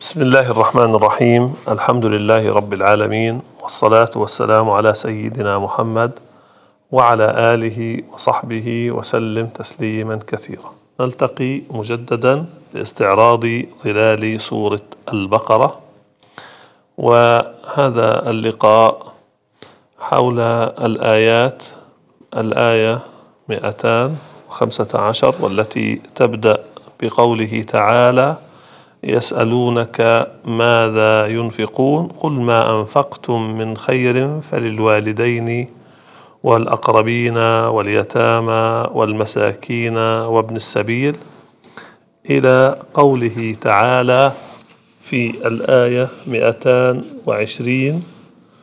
بسم الله الرحمن الرحيم الحمد لله رب العالمين والصلاة والسلام على سيدنا محمد وعلى آله وصحبه وسلم تسليما كثيرا نلتقي مجددا لاستعراض ظلال سورة البقرة وهذا اللقاء حول الآيات الآية 215 والتي تبدأ بقوله تعالى يسألونك ماذا ينفقون قل ما أنفقتم من خير فللوالدين والأقربين واليتامى والمساكين وابن السبيل إلى قوله تعالى في الآية 220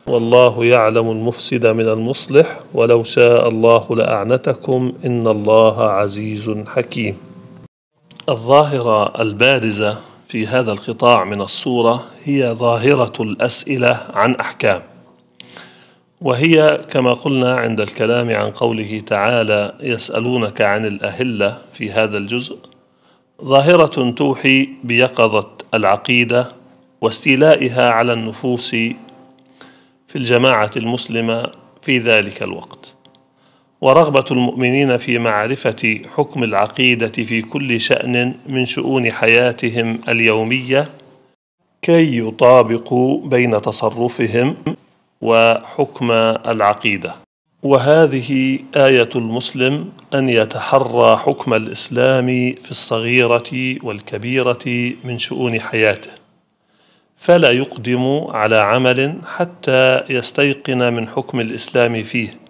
والله يعلم المفسد من المصلح ولو شاء الله لأعنتكم إن الله عزيز حكيم الظاهرة البارزة في هذا القطاع من الصورة هي ظاهرة الأسئلة عن أحكام وهي كما قلنا عند الكلام عن قوله تعالى يسألونك عن الأهلة في هذا الجزء ظاهرة توحي بيقظة العقيدة واستيلائها على النفوس في الجماعة المسلمة في ذلك الوقت ورغبه المؤمنين في معرفه حكم العقيده في كل شان من شؤون حياتهم اليوميه كي يطابقوا بين تصرفهم وحكم العقيده وهذه ايه المسلم ان يتحرى حكم الاسلام في الصغيره والكبيره من شؤون حياته فلا يقدم على عمل حتى يستيقن من حكم الاسلام فيه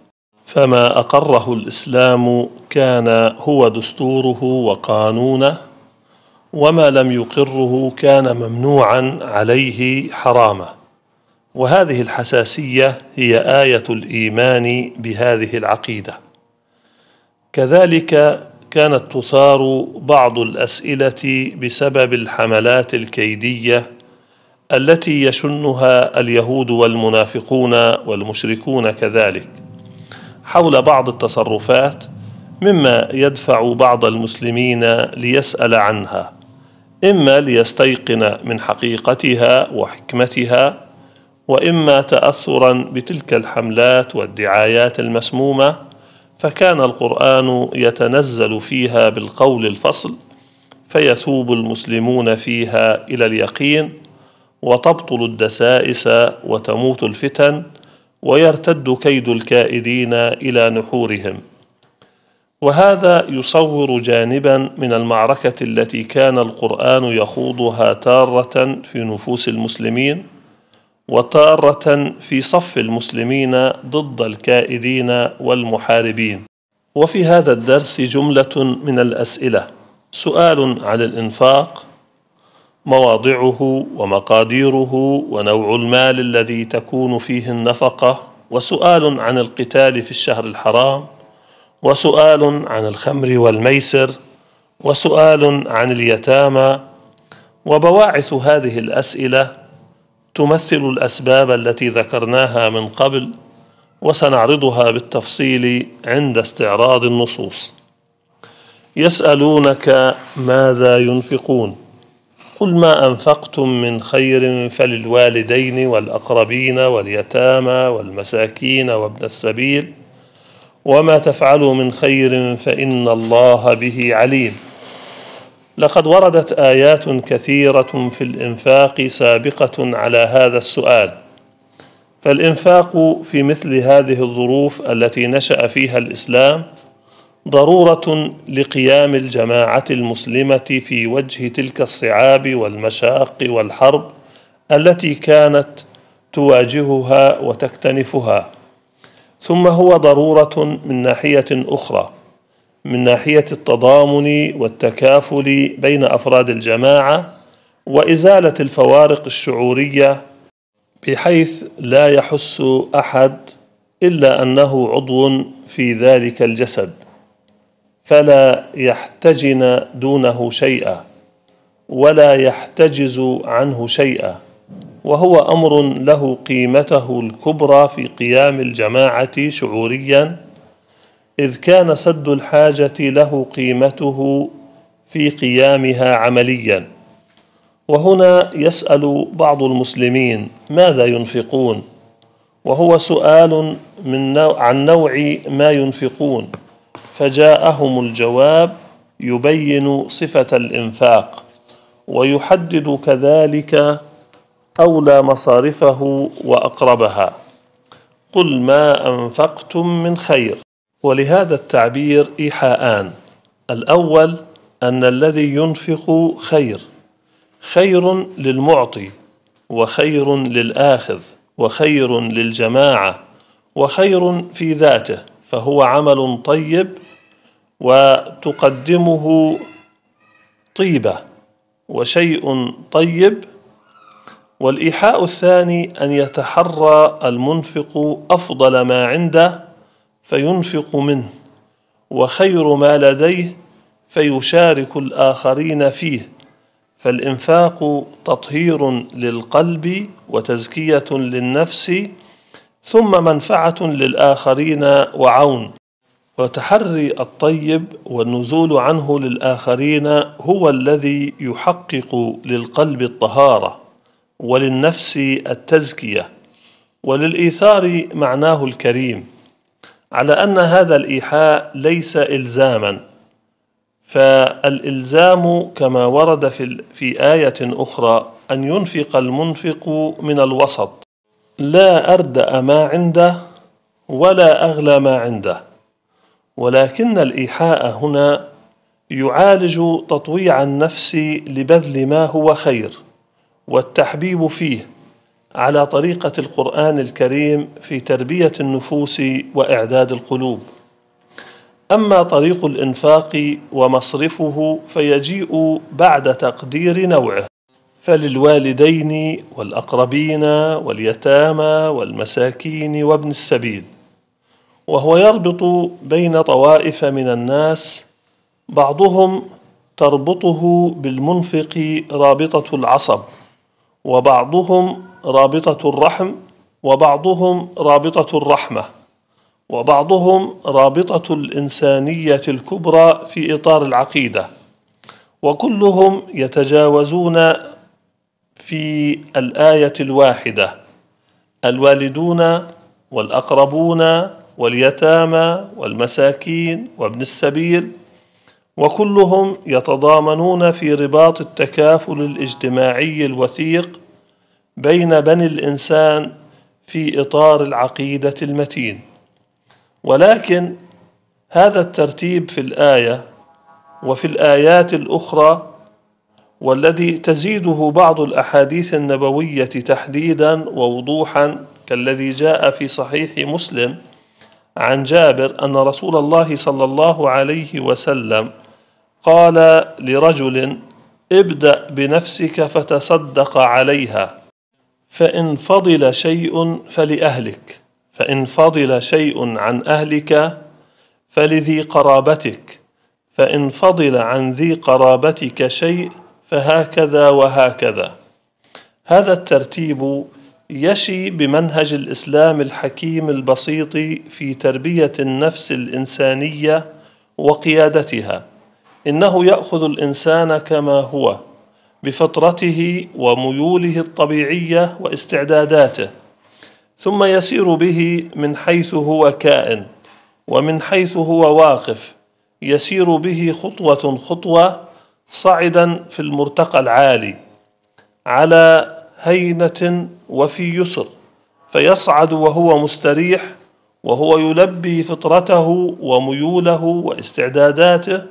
فما اقره الاسلام كان هو دستوره وقانونه وما لم يقره كان ممنوعا عليه حراما وهذه الحساسيه هي ايه الايمان بهذه العقيده كذلك كانت تثار بعض الاسئله بسبب الحملات الكيديه التي يشنها اليهود والمنافقون والمشركون كذلك حول بعض التصرفات مما يدفع بعض المسلمين ليسال عنها اما ليستيقن من حقيقتها وحكمتها واما تاثرا بتلك الحملات والدعايات المسمومه فكان القران يتنزل فيها بالقول الفصل فيثوب المسلمون فيها الى اليقين وتبطل الدسائس وتموت الفتن ويرتد كيد الكائدين الى نحورهم وهذا يصور جانبا من المعركه التي كان القران يخوضها تاره في نفوس المسلمين وتاره في صف المسلمين ضد الكائدين والمحاربين وفي هذا الدرس جمله من الاسئله سؤال عن الانفاق مواضعه ومقاديره ونوع المال الذي تكون فيه النفقه وسؤال عن القتال في الشهر الحرام وسؤال عن الخمر والميسر وسؤال عن اليتامى وبواعث هذه الاسئله تمثل الاسباب التي ذكرناها من قبل وسنعرضها بالتفصيل عند استعراض النصوص يسالونك ماذا ينفقون قل ما أنفقتم من خير فللوالدين والأقربين واليتامى والمساكين وابن السبيل وما تفعلوا من خير فإن الله به عليم لقد وردت آيات كثيرة في الإنفاق سابقة على هذا السؤال فالإنفاق في مثل هذه الظروف التي نشأ فيها الإسلام ضروره لقيام الجماعه المسلمه في وجه تلك الصعاب والمشاق والحرب التي كانت تواجهها وتكتنفها ثم هو ضروره من ناحيه اخرى من ناحيه التضامن والتكافل بين افراد الجماعه وازاله الفوارق الشعوريه بحيث لا يحس احد الا انه عضو في ذلك الجسد فلا يحتجن دونه شيئا ولا يحتجز عنه شيئا وهو امر له قيمته الكبرى في قيام الجماعه شعوريا اذ كان سد الحاجه له قيمته في قيامها عمليا وهنا يسال بعض المسلمين ماذا ينفقون وهو سؤال من نوع عن نوع ما ينفقون فجاءهم الجواب يبين صفه الانفاق ويحدد كذلك اولى مصارفه واقربها قل ما انفقتم من خير ولهذا التعبير ايحاءان الاول ان الذي ينفق خير خير للمعطي وخير للآخذ وخير للجماعة وخير في ذاته فهو عمل طيب وتقدمه طيبة وشيء طيب والإيحاء الثاني أن يتحرى المنفق أفضل ما عنده فينفق منه وخير ما لديه فيشارك الآخرين فيه فالإنفاق تطهير للقلب وتزكية للنفس ثم منفعة للآخرين وعون وتحري الطيب والنزول عنه للآخرين هو الذي يحقق للقلب الطهارة وللنفس التزكية وللإيثار معناه الكريم على أن هذا الإيحاء ليس إلزاما فالإلزام كما ورد في, في آية أخرى أن ينفق المنفق من الوسط لا أردأ ما عنده ولا أغلى ما عنده ولكن الإيحاء هنا يعالج تطويع النفس لبذل ما هو خير والتحبيب فيه على طريقة القرآن الكريم في تربية النفوس وإعداد القلوب. أما طريق الإنفاق ومصرفه فيجيء بعد تقدير نوعه، فللوالدين والأقربين واليتامى والمساكين وابن السبيل. وهو يربط بين طوائف من الناس بعضهم تربطه بالمنفق رابطه العصب وبعضهم رابطه الرحم وبعضهم رابطه الرحمه وبعضهم رابطه الانسانيه الكبرى في اطار العقيده وكلهم يتجاوزون في الايه الواحده الوالدون والاقربون واليتامى والمساكين وابن السبيل وكلهم يتضامنون في رباط التكافل الاجتماعي الوثيق بين بني الانسان في اطار العقيده المتين ولكن هذا الترتيب في الايه وفي الايات الاخرى والذي تزيده بعض الاحاديث النبويه تحديدا ووضوحا كالذي جاء في صحيح مسلم عن جابر ان رسول الله صلى الله عليه وسلم قال لرجل ابدا بنفسك فتصدق عليها فان فضل شيء فلاهلك فان فضل شيء عن اهلك فلذي قرابتك فان فضل عن ذي قرابتك شيء فهكذا وهكذا هذا الترتيب يشي بمنهج الاسلام الحكيم البسيط في تربيه النفس الانسانيه وقيادتها انه ياخذ الانسان كما هو بفطرته وميوله الطبيعيه واستعداداته ثم يسير به من حيث هو كائن ومن حيث هو واقف يسير به خطوه خطوه صعدا في المرتقى العالي على هينه وفي يسر فيصعد وهو مستريح وهو يلبي فطرته وميوله واستعداداته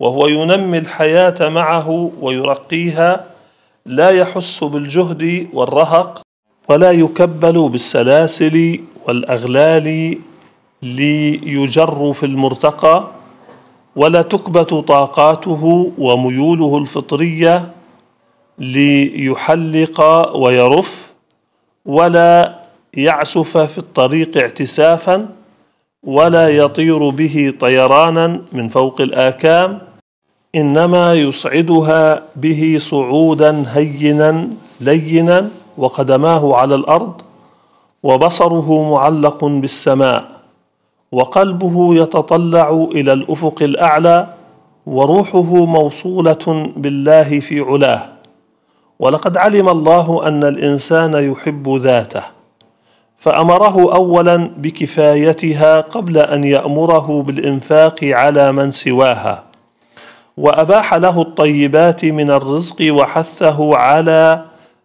وهو ينمي الحياه معه ويرقيها لا يحس بالجهد والرهق ولا يكبل بالسلاسل والاغلال ليجر في المرتقى ولا تكبت طاقاته وميوله الفطريه ليحلق ويرف ولا يعسف في الطريق اعتسافا ولا يطير به طيرانا من فوق الاكام انما يصعدها به صعودا هينا لينا وقدماه على الارض وبصره معلق بالسماء وقلبه يتطلع الى الافق الاعلى وروحه موصوله بالله في علاه ولقد علم الله ان الانسان يحب ذاته فامره اولا بكفايتها قبل ان يامره بالانفاق على من سواها واباح له الطيبات من الرزق وحثه على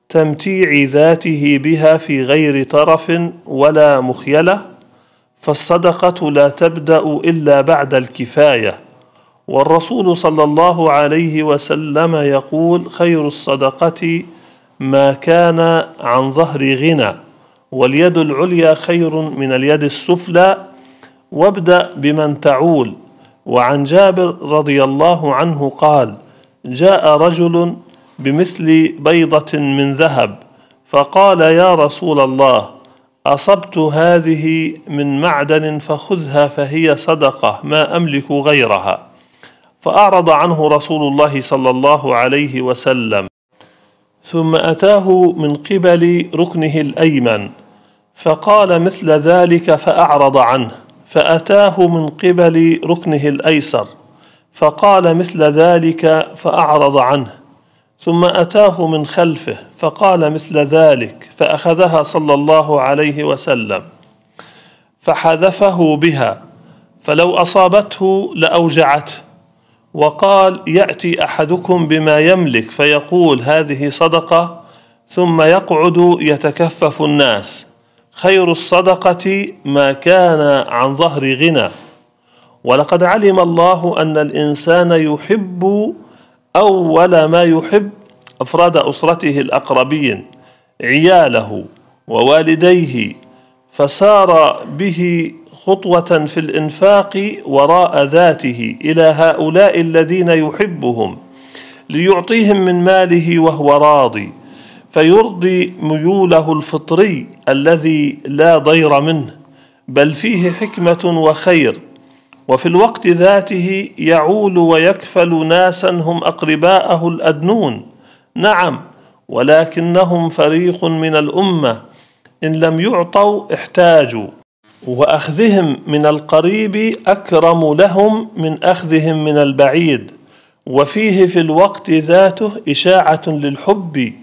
تمتيع ذاته بها في غير طرف ولا مخيله فالصدقه لا تبدا الا بعد الكفايه والرسول صلى الله عليه وسلم يقول خير الصدقه ما كان عن ظهر غنى واليد العليا خير من اليد السفلى وابدا بمن تعول وعن جابر رضي الله عنه قال جاء رجل بمثل بيضه من ذهب فقال يا رسول الله اصبت هذه من معدن فخذها فهي صدقه ما املك غيرها فاعرض عنه رسول الله صلى الله عليه وسلم ثم اتاه من قبل ركنه الايمن فقال مثل ذلك فاعرض عنه فاتاه من قبل ركنه الايسر فقال مثل ذلك فاعرض عنه ثم اتاه من خلفه فقال مثل ذلك فاخذها صلى الله عليه وسلم فحذفه بها فلو اصابته لاوجعته وقال ياتي احدكم بما يملك فيقول هذه صدقه ثم يقعد يتكفف الناس خير الصدقه ما كان عن ظهر غنى ولقد علم الله ان الانسان يحب اول ما يحب افراد اسرته الاقربين عياله ووالديه فسار به خطوه في الانفاق وراء ذاته الى هؤلاء الذين يحبهم ليعطيهم من ماله وهو راضي فيرضي ميوله الفطري الذي لا ضير منه بل فيه حكمه وخير وفي الوقت ذاته يعول ويكفل ناسا هم اقرباءه الادنون نعم ولكنهم فريق من الامه ان لم يعطوا احتاجوا واخذهم من القريب اكرم لهم من اخذهم من البعيد وفيه في الوقت ذاته اشاعه للحب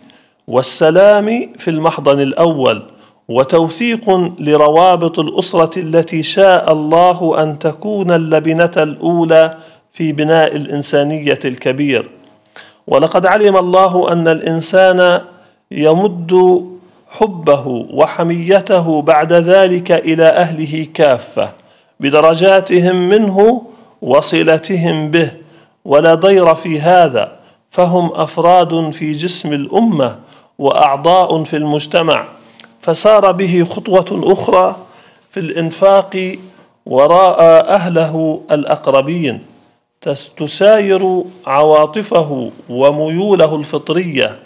والسلام في المحضن الاول وتوثيق لروابط الاسره التي شاء الله ان تكون اللبنه الاولى في بناء الانسانيه الكبير ولقد علم الله ان الانسان يمد حبه وحميته بعد ذلك الى اهله كافه بدرجاتهم منه وصلتهم به ولا ضير في هذا فهم افراد في جسم الامه واعضاء في المجتمع فسار به خطوه اخرى في الانفاق وراء اهله الاقربين تساير عواطفه وميوله الفطريه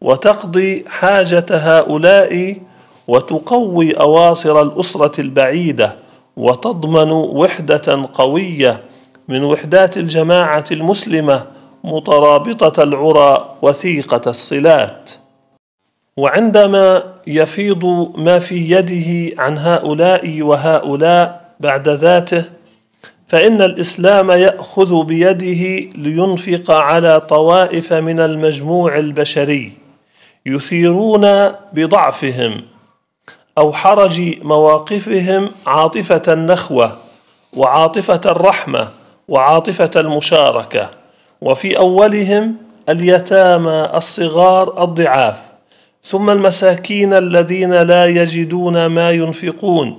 وتقضي حاجه هؤلاء وتقوي اواصر الاسره البعيده وتضمن وحده قويه من وحدات الجماعه المسلمه مترابطه العرى وثيقه الصلات وعندما يفيض ما في يده عن هؤلاء وهؤلاء بعد ذاته فان الاسلام ياخذ بيده لينفق على طوائف من المجموع البشري يثيرون بضعفهم أو حرج مواقفهم عاطفة النخوة وعاطفة الرحمة وعاطفة المشاركة وفي أولهم اليتامى الصغار الضعاف ثم المساكين الذين لا يجدون ما ينفقون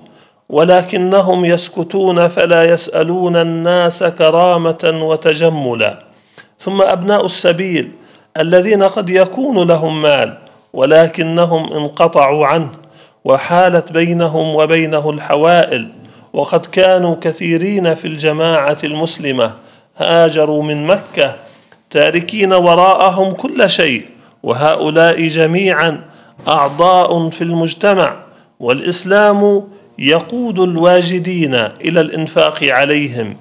ولكنهم يسكتون فلا يسألون الناس كرامة وتجملا ثم أبناء السبيل الذين قد يكون لهم مال ولكنهم انقطعوا عنه وحالت بينهم وبينه الحوائل وقد كانوا كثيرين في الجماعه المسلمه هاجروا من مكه تاركين وراءهم كل شيء وهؤلاء جميعا اعضاء في المجتمع والاسلام يقود الواجدين الى الانفاق عليهم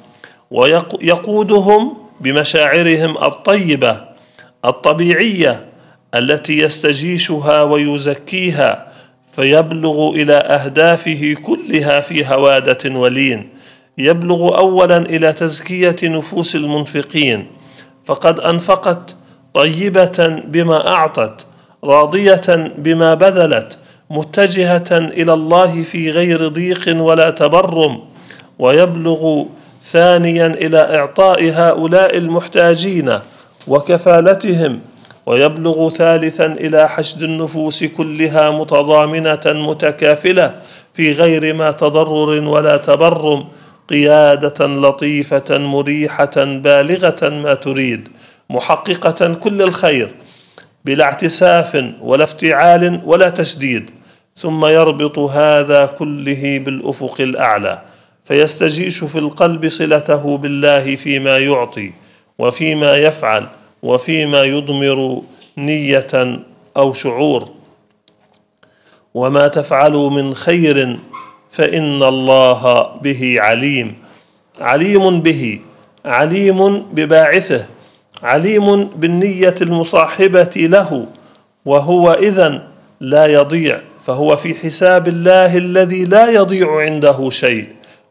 ويقودهم بمشاعرهم الطيبه الطبيعيه التي يستجيشها ويزكيها فيبلغ الى اهدافه كلها في هواده ولين يبلغ اولا الى تزكيه نفوس المنفقين فقد انفقت طيبه بما اعطت راضيه بما بذلت متجهه الى الله في غير ضيق ولا تبرم ويبلغ ثانيا الى اعطاء هؤلاء المحتاجين وكفالتهم ويبلغ ثالثا الى حشد النفوس كلها متضامنه متكافله في غير ما تضرر ولا تبرم قياده لطيفه مريحه بالغه ما تريد محققه كل الخير بلا اعتساف ولا افتعال ولا تشديد ثم يربط هذا كله بالافق الاعلى فيستجيش في القلب صلته بالله فيما يعطي وفيما يفعل وفيما يضمر نيه او شعور وما تفعلوا من خير فان الله به عليم عليم به عليم بباعثه عليم بالنيه المصاحبه له وهو اذا لا يضيع فهو في حساب الله الذي لا يضيع عنده شيء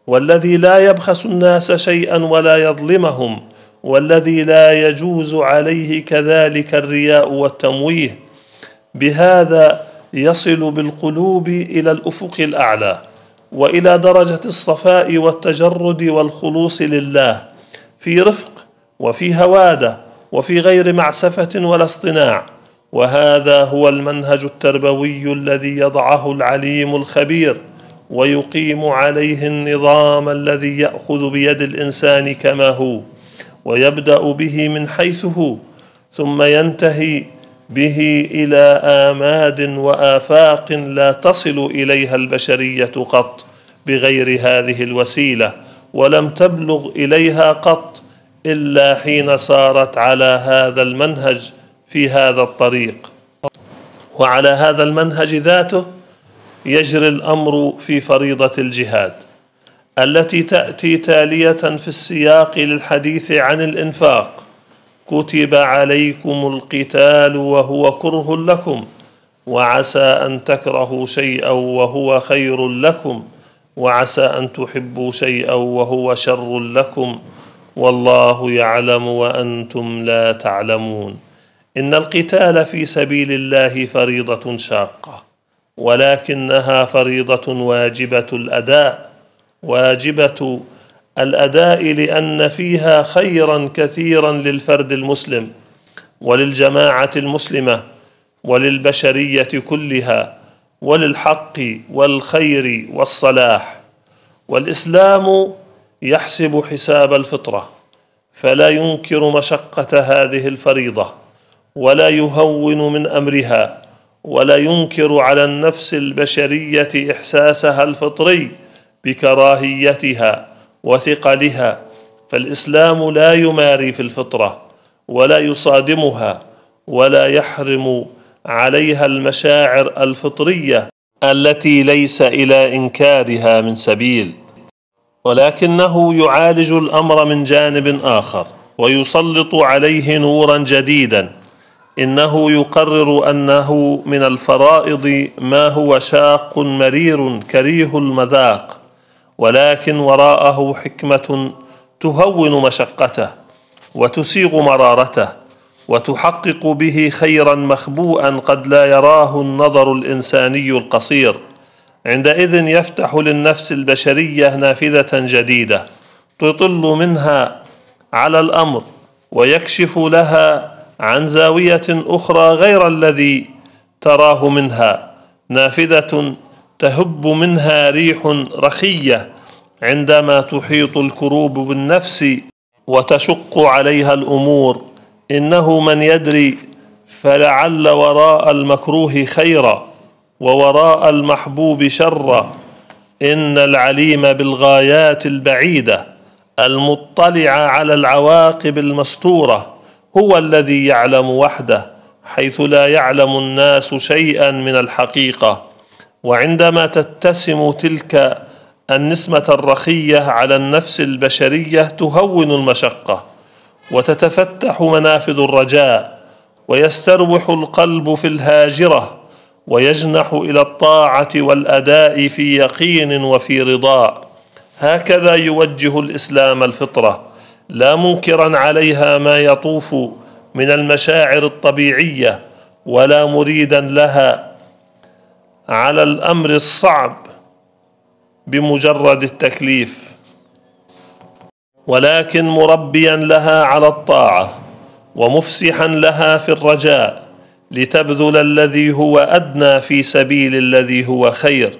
والذي لا يبخس الناس شيئا ولا يظلمهم والذي لا يجوز عليه كذلك الرياء والتمويه بهذا يصل بالقلوب الى الافق الاعلى والى درجه الصفاء والتجرد والخلوص لله في رفق وفي هواده وفي غير معسفه ولا اصطناع وهذا هو المنهج التربوي الذي يضعه العليم الخبير ويقيم عليه النظام الذي ياخذ بيد الانسان كما هو ويبدا به من حيث هو ثم ينتهي به الى اماد وافاق لا تصل اليها البشريه قط بغير هذه الوسيله ولم تبلغ اليها قط الا حين صارت على هذا المنهج في هذا الطريق وعلى هذا المنهج ذاته يجري الامر في فريضه الجهاد التي تاتي تاليه في السياق للحديث عن الانفاق كتب عليكم القتال وهو كره لكم وعسى ان تكرهوا شيئا وهو خير لكم وعسى ان تحبوا شيئا وهو شر لكم والله يعلم وانتم لا تعلمون ان القتال في سبيل الله فريضه شاقه ولكنها فريضه واجبه الاداء واجبه الاداء لان فيها خيرا كثيرا للفرد المسلم وللجماعه المسلمه وللبشريه كلها وللحق والخير والصلاح والاسلام يحسب حساب الفطره فلا ينكر مشقه هذه الفريضه ولا يهون من امرها ولا ينكر على النفس البشريه احساسها الفطري بكراهيتها وثقلها فالاسلام لا يماري في الفطره ولا يصادمها ولا يحرم عليها المشاعر الفطريه التي ليس الى انكارها من سبيل ولكنه يعالج الامر من جانب اخر ويسلط عليه نورا جديدا انه يقرر انه من الفرائض ما هو شاق مرير كريه المذاق ولكن وراءه حكمه تهون مشقته وتسيغ مرارته وتحقق به خيرا مخبوءا قد لا يراه النظر الانساني القصير عندئذ يفتح للنفس البشريه نافذه جديده تطل منها على الامر ويكشف لها عن زاويه اخرى غير الذي تراه منها نافذه تهب منها ريح رخيه عندما تحيط الكروب بالنفس وتشق عليها الامور انه من يدري فلعل وراء المكروه خيرا ووراء المحبوب شرا ان العليم بالغايات البعيده المطلع على العواقب المستوره هو الذي يعلم وحده حيث لا يعلم الناس شيئا من الحقيقه وعندما تتسم تلك النسمه الرخيه على النفس البشريه تهون المشقه وتتفتح منافذ الرجاء ويستروح القلب في الهاجره ويجنح الى الطاعه والاداء في يقين وفي رضاء هكذا يوجه الاسلام الفطره لا منكرا عليها ما يطوف من المشاعر الطبيعيه ولا مريدا لها على الامر الصعب بمجرد التكليف ولكن مربيا لها على الطاعه ومفسحا لها في الرجاء لتبذل الذي هو ادنى في سبيل الذي هو خير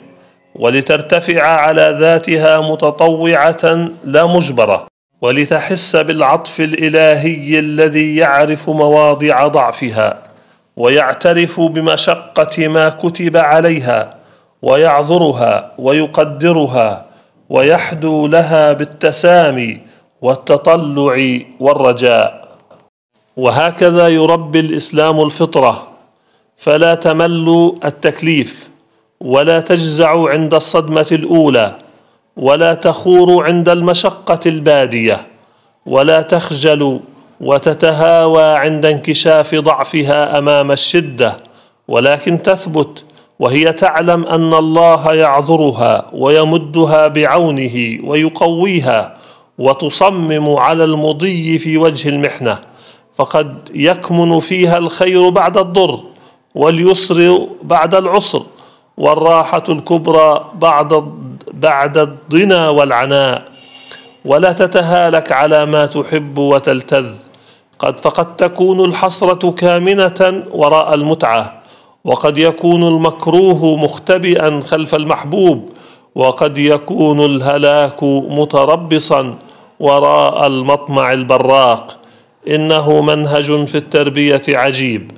ولترتفع على ذاتها متطوعه لا مجبره ولتحس بالعطف الالهي الذي يعرف مواضع ضعفها ويعترف بمشقه ما كتب عليها ويعذرها ويقدرها ويحدو لها بالتسامي والتطلع والرجاء وهكذا يربي الاسلام الفطره فلا تمل التكليف ولا تجزع عند الصدمه الاولى ولا تخور عند المشقه الباديه ولا تخجل وتتهاوى عند انكشاف ضعفها امام الشده ولكن تثبت وهي تعلم ان الله يعذرها ويمدها بعونه ويقويها وتصمم على المضي في وجه المحنه فقد يكمن فيها الخير بعد الضر واليسر بعد العسر والراحه الكبرى بعد بعد الضنا والعناء ولا تتهالك على ما تحب وتلتذ قد فقد تكون الحسره كامنه وراء المتعه وقد يكون المكروه مختبئا خلف المحبوب وقد يكون الهلاك متربصا وراء المطمع البراق انه منهج في التربيه عجيب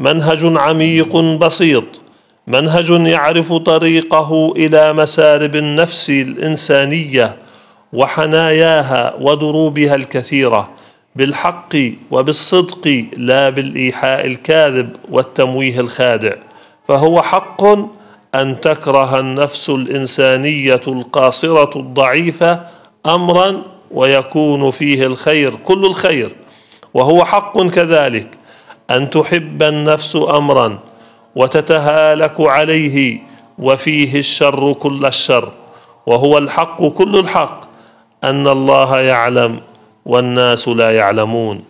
منهج عميق بسيط منهج يعرف طريقه الى مسارب النفس الانسانيه وحناياها ودروبها الكثيره بالحق وبالصدق لا بالايحاء الكاذب والتمويه الخادع فهو حق ان تكره النفس الانسانيه القاصره الضعيفه امرا ويكون فيه الخير كل الخير وهو حق كذلك ان تحب النفس امرا وتتهالك عليه وفيه الشر كل الشر وهو الحق كل الحق ان الله يعلم والناس لا يعلمون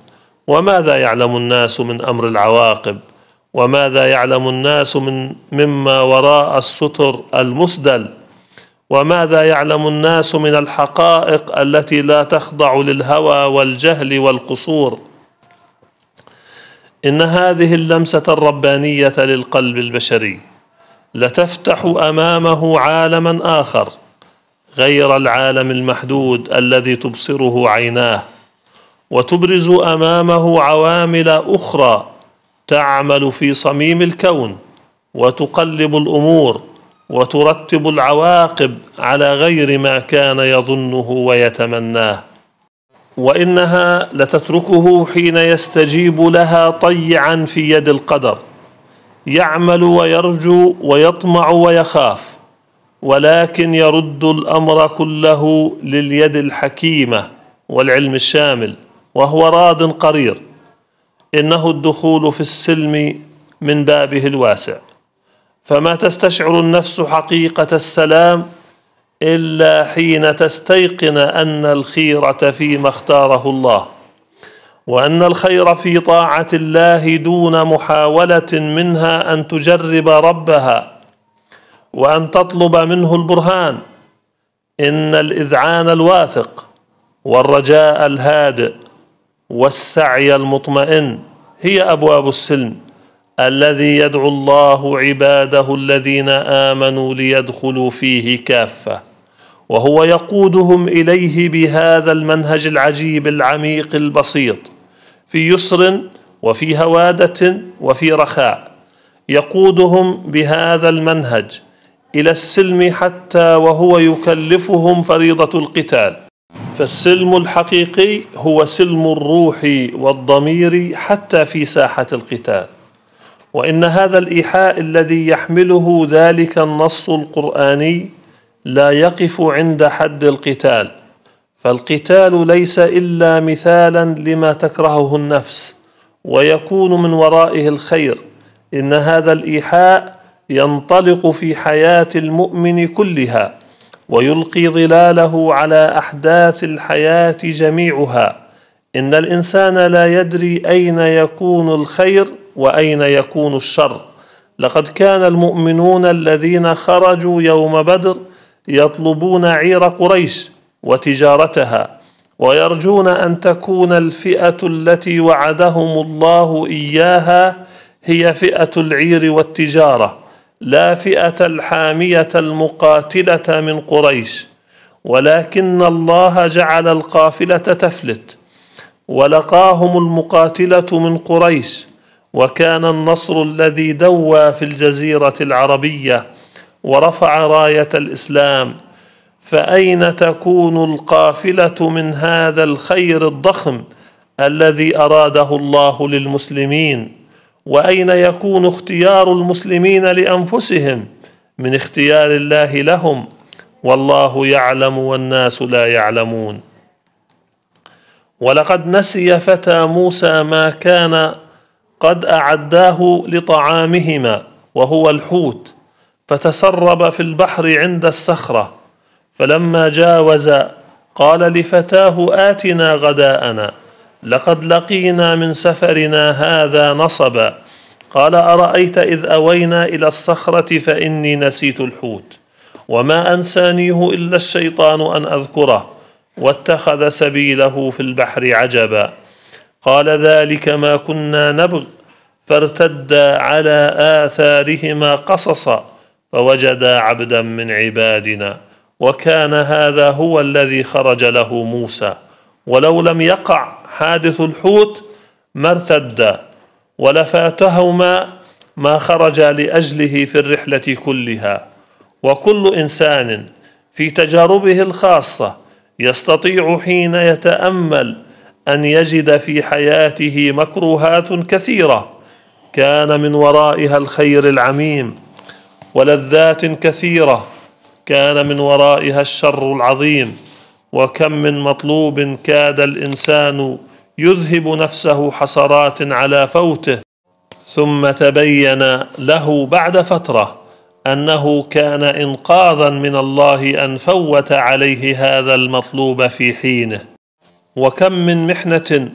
وماذا يعلم الناس من امر العواقب وماذا يعلم الناس من مما وراء الستر المسدل وماذا يعلم الناس من الحقائق التي لا تخضع للهوى والجهل والقصور ان هذه اللمسه الربانيه للقلب البشري لتفتح امامه عالما اخر غير العالم المحدود الذي تبصره عيناه وتبرز امامه عوامل اخرى تعمل في صميم الكون وتقلب الامور وترتب العواقب على غير ما كان يظنه ويتمناه وانها لتتركه حين يستجيب لها طيعا في يد القدر يعمل ويرجو ويطمع ويخاف ولكن يرد الامر كله لليد الحكيمه والعلم الشامل وهو راض قرير انه الدخول في السلم من بابه الواسع فما تستشعر النفس حقيقه السلام الا حين تستيقن ان الخيره فيما اختاره الله وان الخير في طاعه الله دون محاوله منها ان تجرب ربها وان تطلب منه البرهان ان الاذعان الواثق والرجاء الهادئ والسعي المطمئن هي ابواب السلم الذي يدعو الله عباده الذين امنوا ليدخلوا فيه كافه وهو يقودهم اليه بهذا المنهج العجيب العميق البسيط في يسر وفي هواده وفي رخاء يقودهم بهذا المنهج الى السلم حتى وهو يكلفهم فريضه القتال فالسلم الحقيقي هو سلم الروح والضمير حتى في ساحه القتال وان هذا الايحاء الذي يحمله ذلك النص القراني لا يقف عند حد القتال فالقتال ليس الا مثالا لما تكرهه النفس ويكون من ورائه الخير ان هذا الايحاء ينطلق في حياه المؤمن كلها ويلقي ظلاله على احداث الحياه جميعها ان الانسان لا يدري اين يكون الخير واين يكون الشر لقد كان المؤمنون الذين خرجوا يوم بدر يطلبون عير قريش وتجارتها ويرجون ان تكون الفئه التي وعدهم الله اياها هي فئه العير والتجاره لا فئه الحاميه المقاتله من قريش ولكن الله جعل القافله تفلت ولقاهم المقاتله من قريش وكان النصر الذي دوى في الجزيره العربيه ورفع رايه الاسلام فاين تكون القافله من هذا الخير الضخم الذي اراده الله للمسلمين واين يكون اختيار المسلمين لانفسهم من اختيار الله لهم والله يعلم والناس لا يعلمون ولقد نسي فتى موسى ما كان قد اعداه لطعامهما وهو الحوت فتسرب في البحر عند الصخره فلما جاوز قال لفتاه اتنا غداءنا لقد لقينا من سفرنا هذا نصبا قال ارايت اذ اوينا الى الصخره فاني نسيت الحوت وما انسانيه الا الشيطان ان اذكره واتخذ سبيله في البحر عجبا قال ذلك ما كنا نبغ فارتدا على اثارهما قصصا فوجدا عبدا من عبادنا وكان هذا هو الذي خرج له موسى ولو لم يقع حادث الحوت ما ارتدا ولفاتهما ما خرج لاجله في الرحله كلها وكل انسان في تجاربه الخاصه يستطيع حين يتامل ان يجد في حياته مكروهات كثيره كان من ورائها الخير العميم ولذات كثيره كان من ورائها الشر العظيم وكم من مطلوب كاد الانسان يذهب نفسه حسرات على فوته ثم تبين له بعد فتره انه كان انقاذا من الله ان فوت عليه هذا المطلوب في حينه وكم من محنه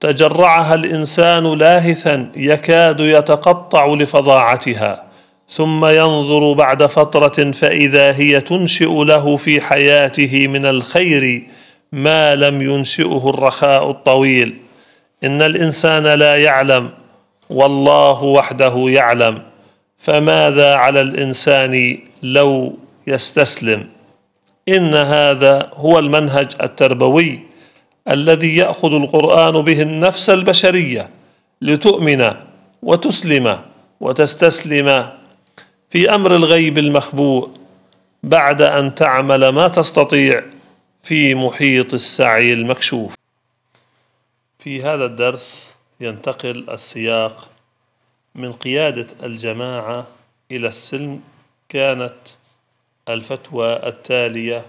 تجرعها الانسان لاهثا يكاد يتقطع لفظاعتها ثم ينظر بعد فتره فاذا هي تنشئ له في حياته من الخير ما لم ينشئه الرخاء الطويل ان الانسان لا يعلم والله وحده يعلم فماذا على الانسان لو يستسلم ان هذا هو المنهج التربوي الذي ياخذ القران به النفس البشريه لتؤمن وتسلم وتستسلم في امر الغيب المخبوء بعد ان تعمل ما تستطيع في محيط السعي المكشوف في هذا الدرس ينتقل السياق من قياده الجماعه الى السلم كانت الفتوى التاليه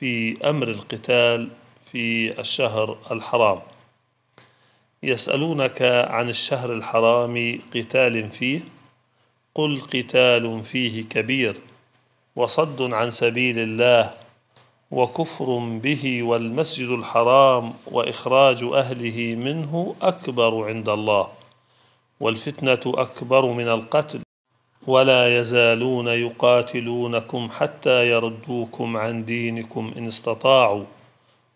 في امر القتال في الشهر الحرام يسالونك عن الشهر الحرام قتال فيه قل قتال فيه كبير وصد عن سبيل الله وكفر به والمسجد الحرام واخراج اهله منه اكبر عند الله والفتنه اكبر من القتل ولا يزالون يقاتلونكم حتى يردوكم عن دينكم ان استطاعوا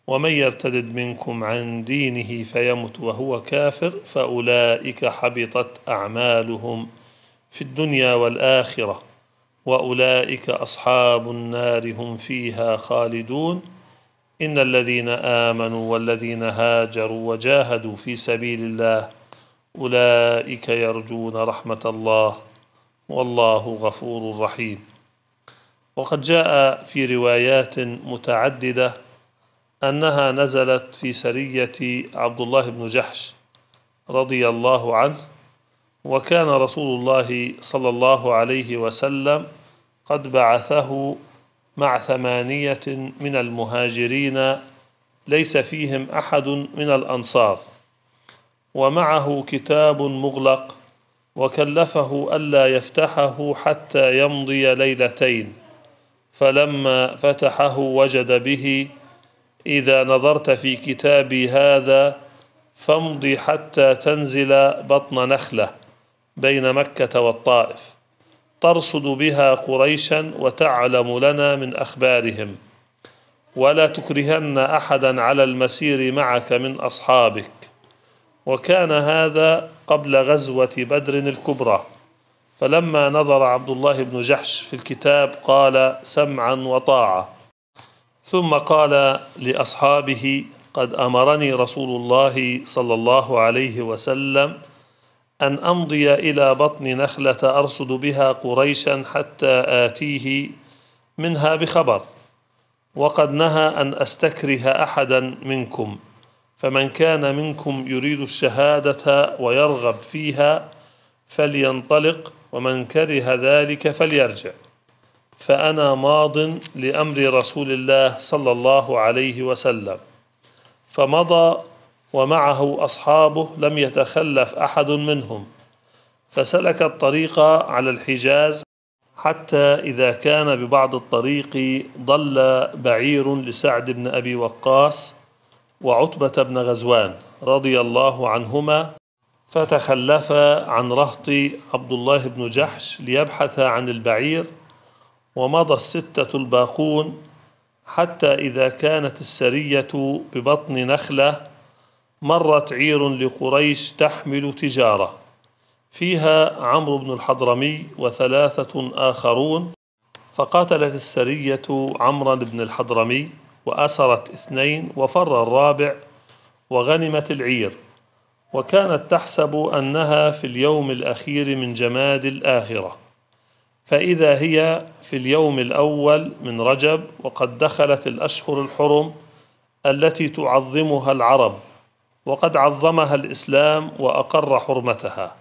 ومن يرتدد منكم عن دينه فيمت وهو كافر فاولئك حبطت اعمالهم في الدنيا والآخرة وأولئك أصحاب النار هم فيها خالدون إن الذين آمنوا والذين هاجروا وجاهدوا في سبيل الله أولئك يرجون رحمة الله والله غفور رحيم وقد جاء في روايات متعددة أنها نزلت في سرية عبد الله بن جحش رضي الله عنه وكان رسول الله صلى الله عليه وسلم قد بعثه مع ثمانية من المهاجرين ليس فيهم أحد من الأنصار ومعه كتاب مغلق وكلفه ألا يفتحه حتى يمضي ليلتين فلما فتحه وجد به إذا نظرت في كتابي هذا فامضي حتى تنزل بطن نخله بين مكة والطائف ترصد بها قريشا وتعلم لنا من أخبارهم ولا تكرهن أحدا على المسير معك من أصحابك وكان هذا قبل غزوة بدر الكبرى فلما نظر عبد الله بن جحش في الكتاب قال سمعا وطاعة ثم قال لأصحابه قد أمرني رسول الله صلى الله عليه وسلم أن أمضي إلى بطن نخلة أرصد بها قريشا حتى آتيه منها بخبر وقد نهى أن أستكره أحدا منكم فمن كان منكم يريد الشهادة ويرغب فيها فلينطلق ومن كره ذلك فليرجع فأنا ماض لأمر رسول الله صلى الله عليه وسلم فمضى ومعه أصحابه لم يتخلف أحد منهم فسلك الطريق على الحجاز حتى إذا كان ببعض الطريق ضل بعير لسعد بن أبي وقاص وعتبة بن غزوان رضي الله عنهما فتخلف عن رهط عبد الله بن جحش ليبحث عن البعير ومضى الستة الباقون حتى إذا كانت السرية ببطن نخلة مرت عير لقريش تحمل تجارة فيها عمرو بن الحضرمي وثلاثة آخرون فقاتلت السرية عمرا بن الحضرمي وأسرت اثنين وفر الرابع وغنمت العير وكانت تحسب أنها في اليوم الأخير من جماد الآخرة فإذا هي في اليوم الأول من رجب وقد دخلت الأشهر الحرم التي تعظمها العرب وقد عظمها الاسلام واقر حرمتها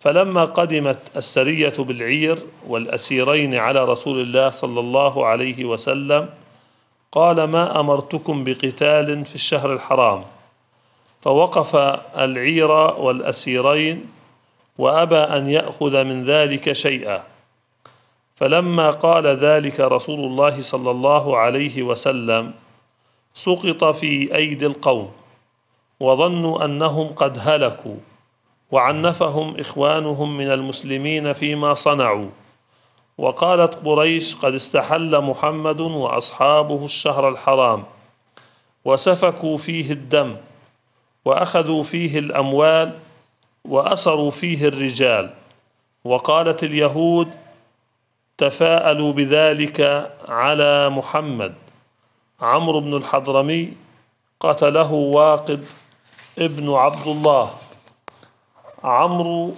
فلما قدمت السريه بالعير والاسيرين على رسول الله صلى الله عليه وسلم قال ما امرتكم بقتال في الشهر الحرام فوقف العير والاسيرين وابى ان ياخذ من ذلك شيئا فلما قال ذلك رسول الله صلى الله عليه وسلم سقط في ايدي القوم وظنوا أنهم قد هلكوا وعنفهم إخوانهم من المسلمين فيما صنعوا وقالت قريش قد استحل محمد وأصحابه الشهر الحرام وسفكوا فيه الدم وأخذوا فيه الأموال وأسروا فيه الرجال وقالت اليهود تفاءلوا بذلك على محمد عمرو بن الحضرمي قتله واقد ابن عبد الله عمرو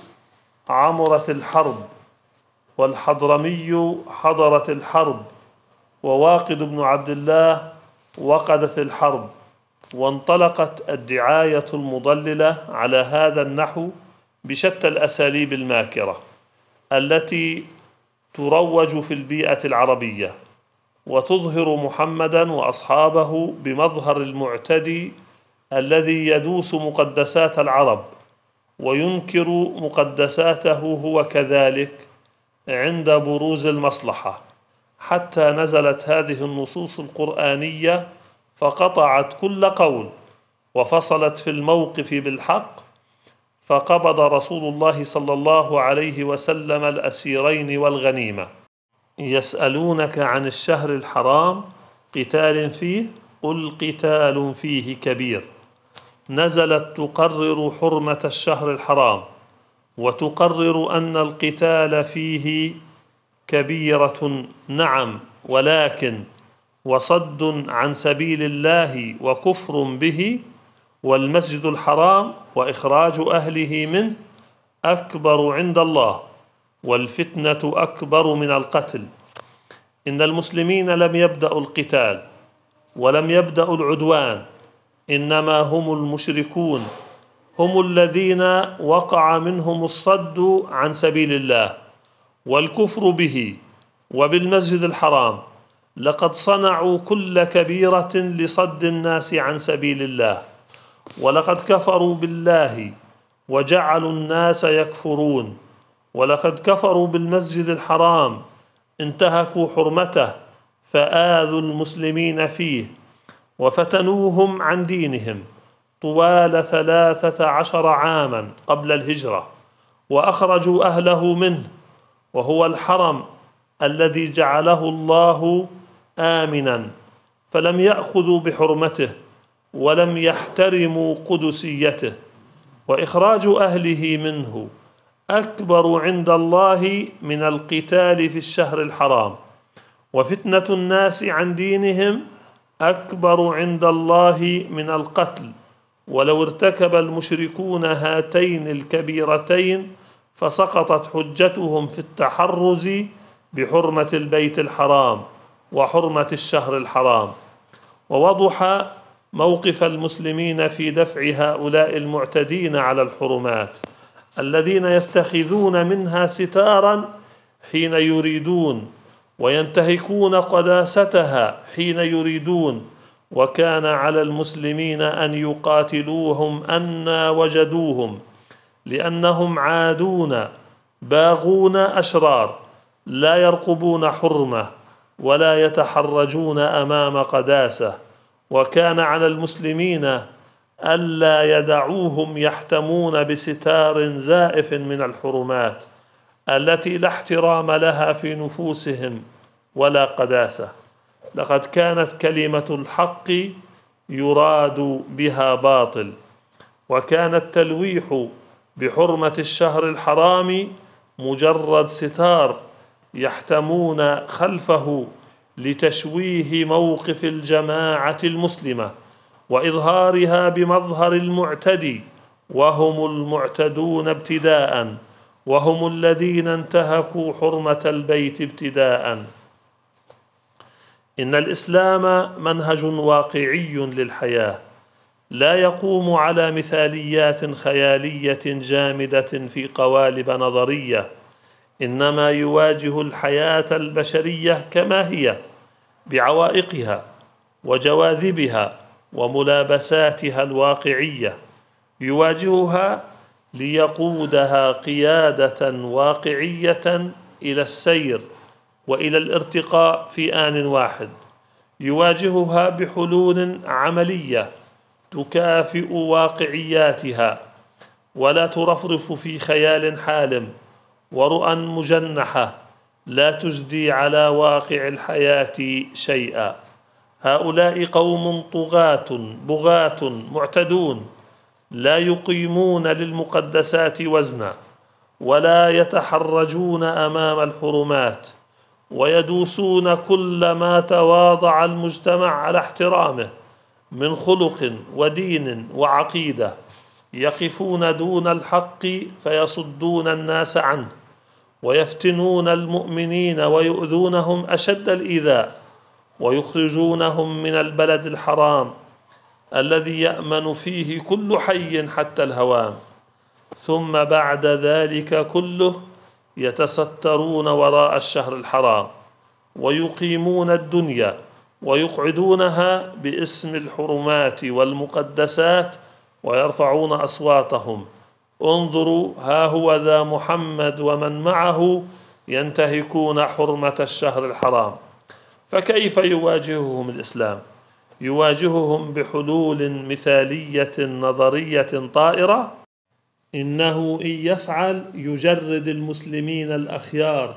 عمرت الحرب والحضرمي حضرت الحرب وواقد بن عبد الله وقدت الحرب وانطلقت الدعاية المضللة على هذا النحو بشتى الأساليب الماكرة التي تروج في البيئة العربية وتظهر محمدا وأصحابه بمظهر المعتدي الذي يدوس مقدسات العرب وينكر مقدساته هو كذلك عند بروز المصلحه حتى نزلت هذه النصوص القرانيه فقطعت كل قول وفصلت في الموقف بالحق فقبض رسول الله صلى الله عليه وسلم الاسيرين والغنيمه يسالونك عن الشهر الحرام قتال فيه قل قتال فيه كبير نزلت تقرر حرمة الشهر الحرام وتقرر أن القتال فيه كبيرة نعم ولكن وصد عن سبيل الله وكفر به والمسجد الحرام وإخراج أهله منه أكبر عند الله والفتنة أكبر من القتل إن المسلمين لم يبدأوا القتال ولم يبدأوا العدوان انما هم المشركون هم الذين وقع منهم الصد عن سبيل الله والكفر به وبالمسجد الحرام لقد صنعوا كل كبيره لصد الناس عن سبيل الله ولقد كفروا بالله وجعلوا الناس يكفرون ولقد كفروا بالمسجد الحرام انتهكوا حرمته فاذوا المسلمين فيه وفتنوهم عن دينهم طوال ثلاثة عشر عاما قبل الهجرة وأخرجوا أهله منه وهو الحرم الذي جعله الله آمنا فلم يأخذوا بحرمته ولم يحترموا قدسيته وإخراج أهله منه أكبر عند الله من القتال في الشهر الحرام وفتنة الناس عن دينهم اكبر عند الله من القتل ولو ارتكب المشركون هاتين الكبيرتين فسقطت حجتهم في التحرز بحرمه البيت الحرام وحرمه الشهر الحرام ووضح موقف المسلمين في دفع هؤلاء المعتدين على الحرمات الذين يتخذون منها ستارا حين يريدون وينتهكون قداستها حين يريدون وكان على المسلمين ان يقاتلوهم انا وجدوهم لانهم عادون باغون اشرار لا يرقبون حرمه ولا يتحرجون امام قداسه وكان على المسلمين الا يدعوهم يحتمون بستار زائف من الحرمات التي لا احترام لها في نفوسهم ولا قداسه لقد كانت كلمه الحق يراد بها باطل وكان التلويح بحرمه الشهر الحرام مجرد ستار يحتمون خلفه لتشويه موقف الجماعه المسلمه واظهارها بمظهر المعتدي وهم المعتدون ابتداء وهم الذين انتهكوا حرمة البيت ابتداء إن الإسلام منهج واقعي للحياة لا يقوم على مثاليات خيالية جامدة في قوالب نظرية إنما يواجه الحياة البشرية كما هي بعوائقها وجواذبها وملابساتها الواقعية يواجهها ليقودها قياده واقعيه الى السير والى الارتقاء في ان واحد يواجهها بحلول عمليه تكافئ واقعياتها ولا ترفرف في خيال حالم ورؤى مجنحه لا تجدي على واقع الحياه شيئا هؤلاء قوم طغاه بغاه معتدون لا يقيمون للمقدسات وزنا ولا يتحرجون امام الحرمات ويدوسون كل ما تواضع المجتمع على احترامه من خلق ودين وعقيده يقفون دون الحق فيصدون الناس عنه ويفتنون المؤمنين ويؤذونهم اشد الايذاء ويخرجونهم من البلد الحرام الذي يامن فيه كل حي حتى الهوام ثم بعد ذلك كله يتسترون وراء الشهر الحرام ويقيمون الدنيا ويقعدونها باسم الحرمات والمقدسات ويرفعون اصواتهم انظروا ها هو ذا محمد ومن معه ينتهكون حرمه الشهر الحرام فكيف يواجههم الاسلام يواجههم بحلول مثالية نظرية طائرة إنه إن يفعل يجرد المسلمين الأخيار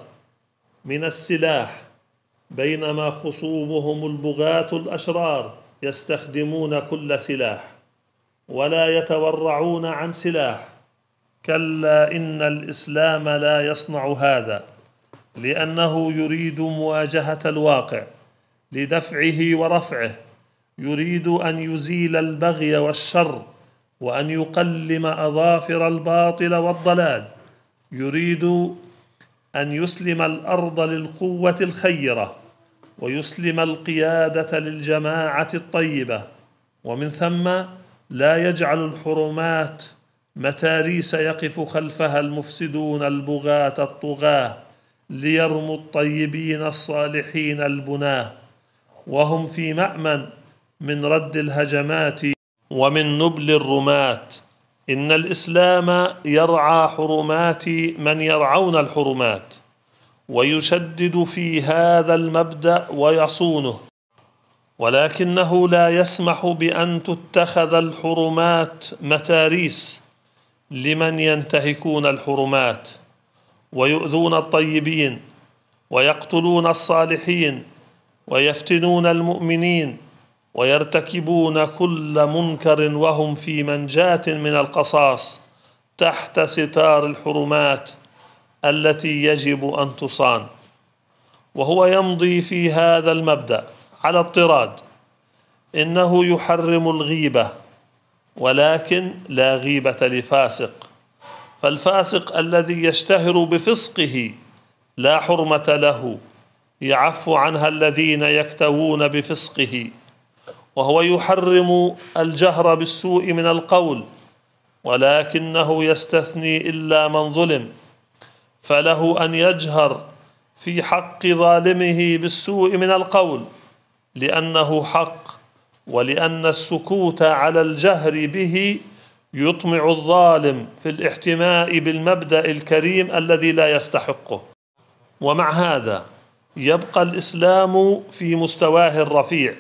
من السلاح بينما خصومهم البغاة الأشرار يستخدمون كل سلاح ولا يتورعون عن سلاح كلا إن الإسلام لا يصنع هذا لأنه يريد مواجهة الواقع لدفعه ورفعه يريد ان يزيل البغي والشر وان يقلم اظافر الباطل والضلال يريد ان يسلم الارض للقوه الخيره ويسلم القياده للجماعه الطيبه ومن ثم لا يجعل الحرمات متاريس يقف خلفها المفسدون البغاه الطغاه ليرموا الطيبين الصالحين البناه وهم في مامن من رد الهجمات ومن نبل الرماة إن الإسلام يرعى حرمات من يرعون الحرمات ويشدد في هذا المبدأ ويصونه ولكنه لا يسمح بأن تتخذ الحرمات متاريس لمن ينتهكون الحرمات ويؤذون الطيبين ويقتلون الصالحين ويفتنون المؤمنين ويرتكبون كل منكر وهم في منجاة من القصاص تحت ستار الحرمات التي يجب أن تصان وهو يمضي في هذا المبدأ على اضطراد إنه يحرم الغيبة ولكن لا غيبة لفاسق فالفاسق الذي يشتهر بفسقه لا حرمة له يعف عنها الذين يكتوون بفسقه وهو يحرم الجهر بالسوء من القول ولكنه يستثني الا من ظلم فله ان يجهر في حق ظالمه بالسوء من القول لانه حق ولان السكوت على الجهر به يطمع الظالم في الاحتماء بالمبدا الكريم الذي لا يستحقه ومع هذا يبقى الاسلام في مستواه الرفيع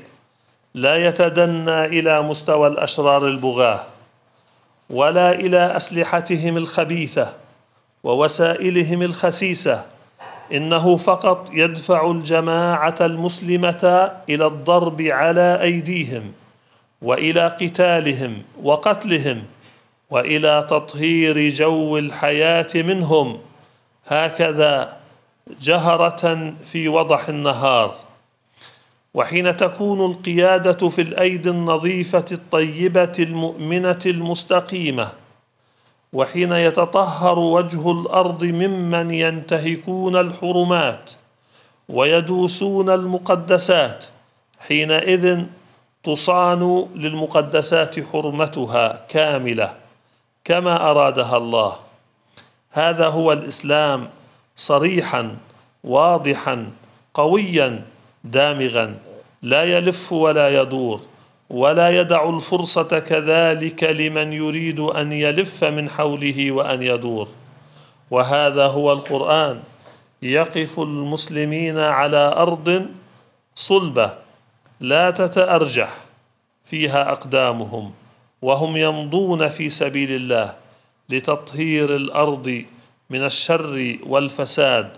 لا يتدنى الى مستوى الاشرار البغاه ولا الى اسلحتهم الخبيثه ووسائلهم الخسيسه انه فقط يدفع الجماعه المسلمه الى الضرب على ايديهم والى قتالهم وقتلهم والى تطهير جو الحياه منهم هكذا جهره في وضح النهار وحين تكون القياده في الايدي النظيفه الطيبه المؤمنه المستقيمه وحين يتطهر وجه الارض ممن ينتهكون الحرمات ويدوسون المقدسات حينئذ تصان للمقدسات حرمتها كامله كما ارادها الله هذا هو الاسلام صريحا واضحا قويا دامغا لا يلف ولا يدور ولا يدع الفرصه كذلك لمن يريد ان يلف من حوله وان يدور وهذا هو القران يقف المسلمين على ارض صلبه لا تتارجح فيها اقدامهم وهم يمضون في سبيل الله لتطهير الارض من الشر والفساد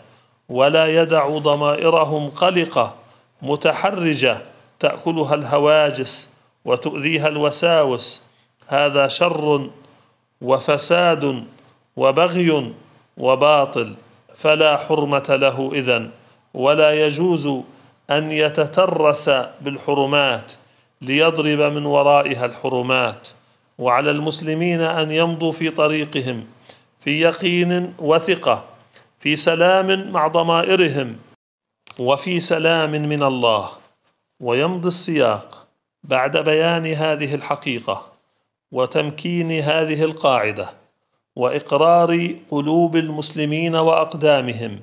ولا يدع ضمائرهم قلقه متحرجة تأكلها الهواجس وتؤذيها الوساوس هذا شر وفساد وبغي وباطل فلا حرمة له إذن ولا يجوز أن يتترس بالحرمات ليضرب من ورائها الحرمات وعلى المسلمين أن يمضوا في طريقهم في يقين وثقة في سلام مع ضمائرهم وفي سلام من الله ويمضي السياق بعد بيان هذه الحقيقه وتمكين هذه القاعده واقرار قلوب المسلمين واقدامهم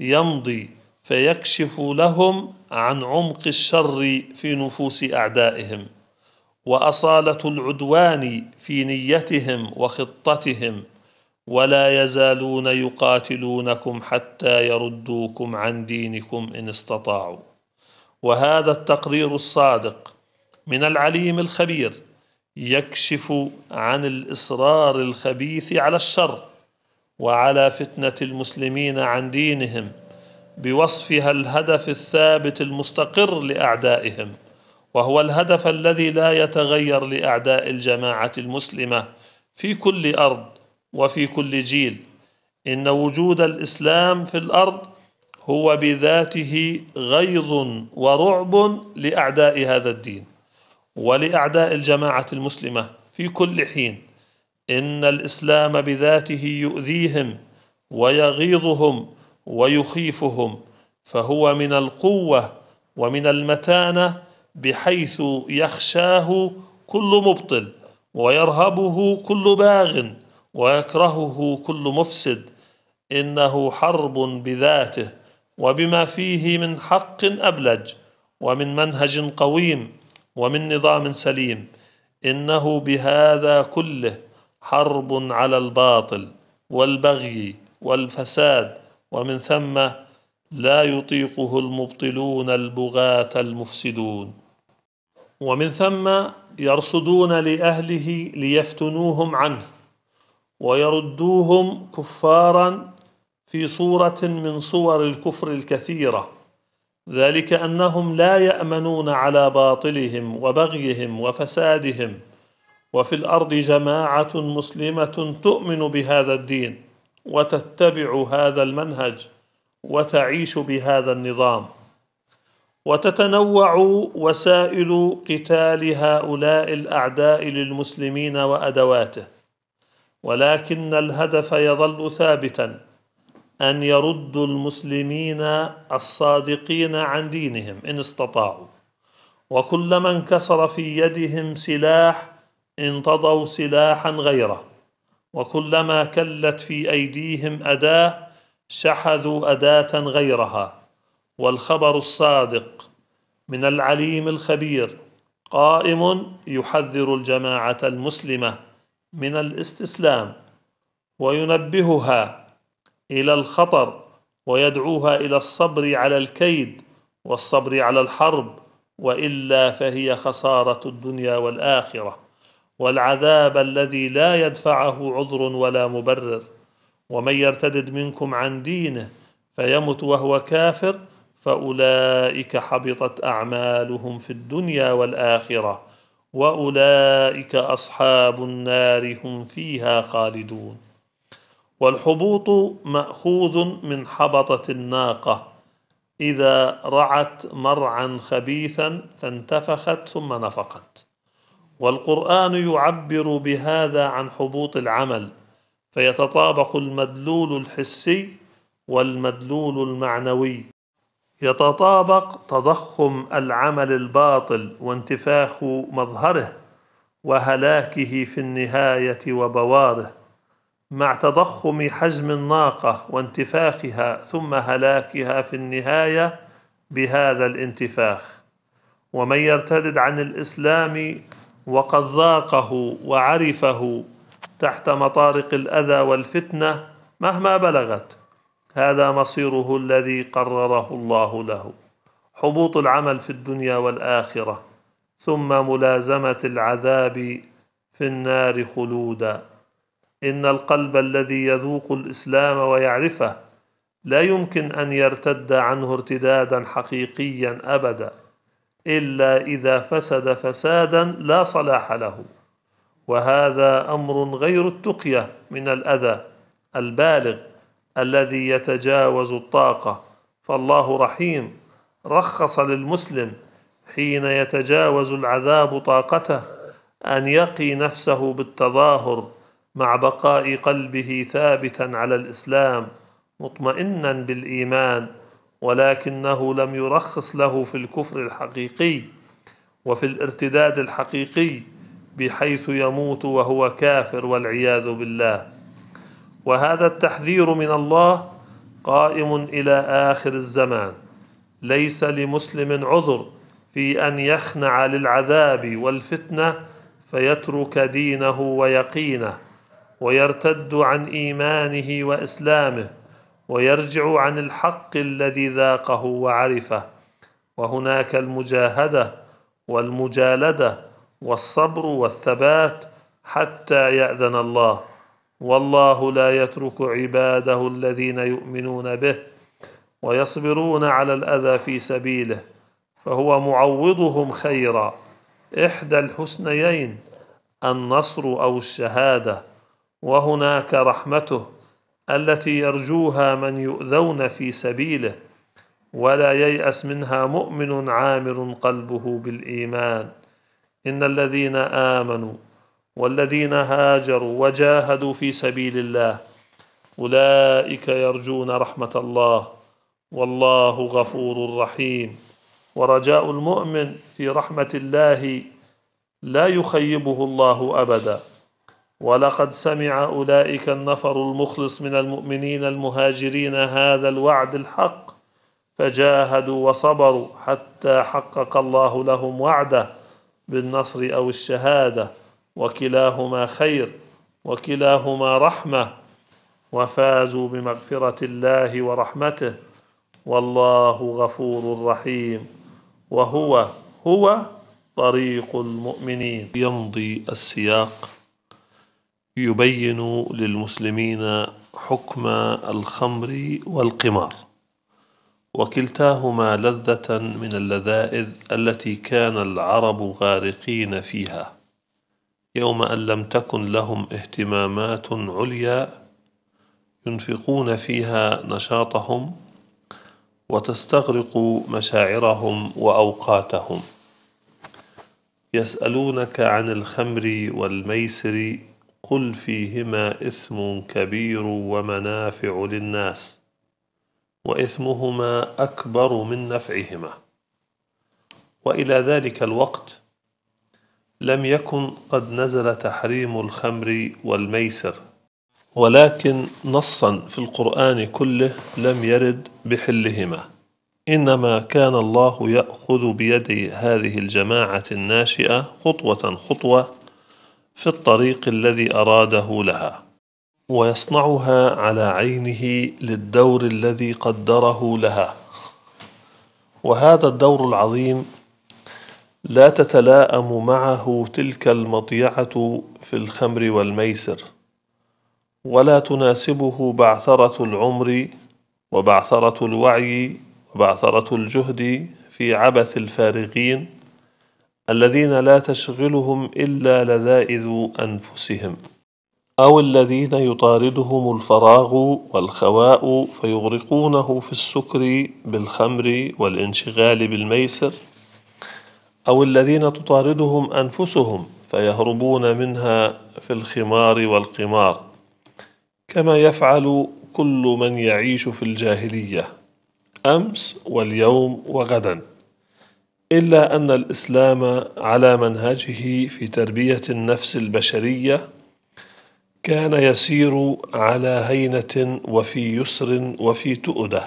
يمضي فيكشف لهم عن عمق الشر في نفوس اعدائهم واصاله العدوان في نيتهم وخطتهم ولا يزالون يقاتلونكم حتى يردوكم عن دينكم ان استطاعوا وهذا التقرير الصادق من العليم الخبير يكشف عن الاصرار الخبيث على الشر وعلى فتنه المسلمين عن دينهم بوصفها الهدف الثابت المستقر لاعدائهم وهو الهدف الذي لا يتغير لاعداء الجماعه المسلمه في كل ارض وفي كل جيل ان وجود الاسلام في الارض هو بذاته غيظ ورعب لاعداء هذا الدين ولاعداء الجماعه المسلمه في كل حين ان الاسلام بذاته يؤذيهم ويغيظهم ويخيفهم فهو من القوه ومن المتانه بحيث يخشاه كل مبطل ويرهبه كل باغ ويكرهه كل مفسد انه حرب بذاته وبما فيه من حق ابلج ومن منهج قويم ومن نظام سليم انه بهذا كله حرب على الباطل والبغي والفساد ومن ثم لا يطيقه المبطلون البغاة المفسدون ومن ثم يرصدون لاهله ليفتنوهم عنه ويردوهم كفارا في صورة من صور الكفر الكثيرة ذلك أنهم لا يأمنون على باطلهم وبغيهم وفسادهم وفي الأرض جماعة مسلمة تؤمن بهذا الدين وتتبع هذا المنهج وتعيش بهذا النظام وتتنوع وسائل قتال هؤلاء الأعداء للمسلمين وأدواته ولكن الهدف يظل ثابتا ان يردوا المسلمين الصادقين عن دينهم ان استطاعوا وكلما انكسر في يدهم سلاح انتضوا سلاحا غيره وكلما كلت في ايديهم اداه شحذوا اداه غيرها والخبر الصادق من العليم الخبير قائم يحذر الجماعه المسلمه من الاستسلام وينبهها الى الخطر ويدعوها الى الصبر على الكيد والصبر على الحرب والا فهي خساره الدنيا والاخره والعذاب الذي لا يدفعه عذر ولا مبرر ومن يرتدد منكم عن دينه فيمت وهو كافر فاولئك حبطت اعمالهم في الدنيا والاخره واولئك اصحاب النار هم فيها خالدون والحبوط ماخوذ من حبطه الناقه اذا رعت مرعا خبيثا فانتفخت ثم نفقت والقران يعبر بهذا عن حبوط العمل فيتطابق المدلول الحسي والمدلول المعنوي يتطابق تضخم العمل الباطل وانتفاخ مظهره وهلاكه في النهايه وبواره مع تضخم حجم الناقه وانتفاخها ثم هلاكها في النهايه بهذا الانتفاخ ومن يرتدد عن الاسلام وقد ذاقه وعرفه تحت مطارق الاذى والفتنه مهما بلغت هذا مصيره الذي قرره الله له حبوط العمل في الدنيا والاخره ثم ملازمه العذاب في النار خلودا ان القلب الذي يذوق الاسلام ويعرفه لا يمكن ان يرتد عنه ارتدادا حقيقيا ابدا الا اذا فسد فسادا لا صلاح له وهذا امر غير التقيه من الاذى البالغ الذي يتجاوز الطاقة فالله رحيم رخص للمسلم حين يتجاوز العذاب طاقته أن يقي نفسه بالتظاهر مع بقاء قلبه ثابتا على الإسلام مطمئنا بالإيمان ولكنه لم يرخص له في الكفر الحقيقي وفي الارتداد الحقيقي بحيث يموت وهو كافر والعياذ بالله وهذا التحذير من الله قائم الى اخر الزمان ليس لمسلم عذر في ان يخنع للعذاب والفتنه فيترك دينه ويقينه ويرتد عن ايمانه واسلامه ويرجع عن الحق الذي ذاقه وعرفه وهناك المجاهده والمجالده والصبر والثبات حتى ياذن الله والله لا يترك عباده الذين يؤمنون به ويصبرون على الاذى في سبيله فهو معوضهم خيرا احدى الحسنيين النصر او الشهاده وهناك رحمته التي يرجوها من يؤذون في سبيله ولا ييأس منها مؤمن عامر قلبه بالإيمان إن الذين آمنوا والذين هاجروا وجاهدوا في سبيل الله اولئك يرجون رحمه الله والله غفور رحيم ورجاء المؤمن في رحمه الله لا يخيبه الله ابدا ولقد سمع اولئك النفر المخلص من المؤمنين المهاجرين هذا الوعد الحق فجاهدوا وصبروا حتى حقق الله لهم وعده بالنصر او الشهاده وكلاهما خير وكلاهما رحمه وفازوا بمغفره الله ورحمته والله غفور رحيم وهو هو طريق المؤمنين يمضي السياق يبين للمسلمين حكم الخمر والقمار وكلتاهما لذة من اللذائذ التي كان العرب غارقين فيها يوم أن لم تكن لهم اهتمامات عليا ينفقون فيها نشاطهم وتستغرق مشاعرهم وأوقاتهم يسألونك عن الخمر والميسر قل فيهما إثم كبير ومنافع للناس وإثمهما أكبر من نفعهما وإلى ذلك الوقت لم يكن قد نزل تحريم الخمر والميسر ولكن نصا في القرآن كله لم يرد بحلهما إنما كان الله يأخذ بيد هذه الجماعة الناشئة خطوة خطوة في الطريق الذي أراده لها ويصنعها على عينه للدور الذي قدره لها وهذا الدور العظيم لا تتلاءم معه تلك المطيعه في الخمر والميسر ولا تناسبه بعثره العمر وبعثره الوعي وبعثره الجهد في عبث الفارغين الذين لا تشغلهم الا لذائذ انفسهم او الذين يطاردهم الفراغ والخواء فيغرقونه في السكر بالخمر والانشغال بالميسر أو الذين تطاردهم أنفسهم فيهربون منها في الخمار والقمار كما يفعل كل من يعيش في الجاهلية أمس واليوم وغدا إلا أن الإسلام على منهجه في تربية النفس البشرية كان يسير على هينة وفي يسر وفي تؤده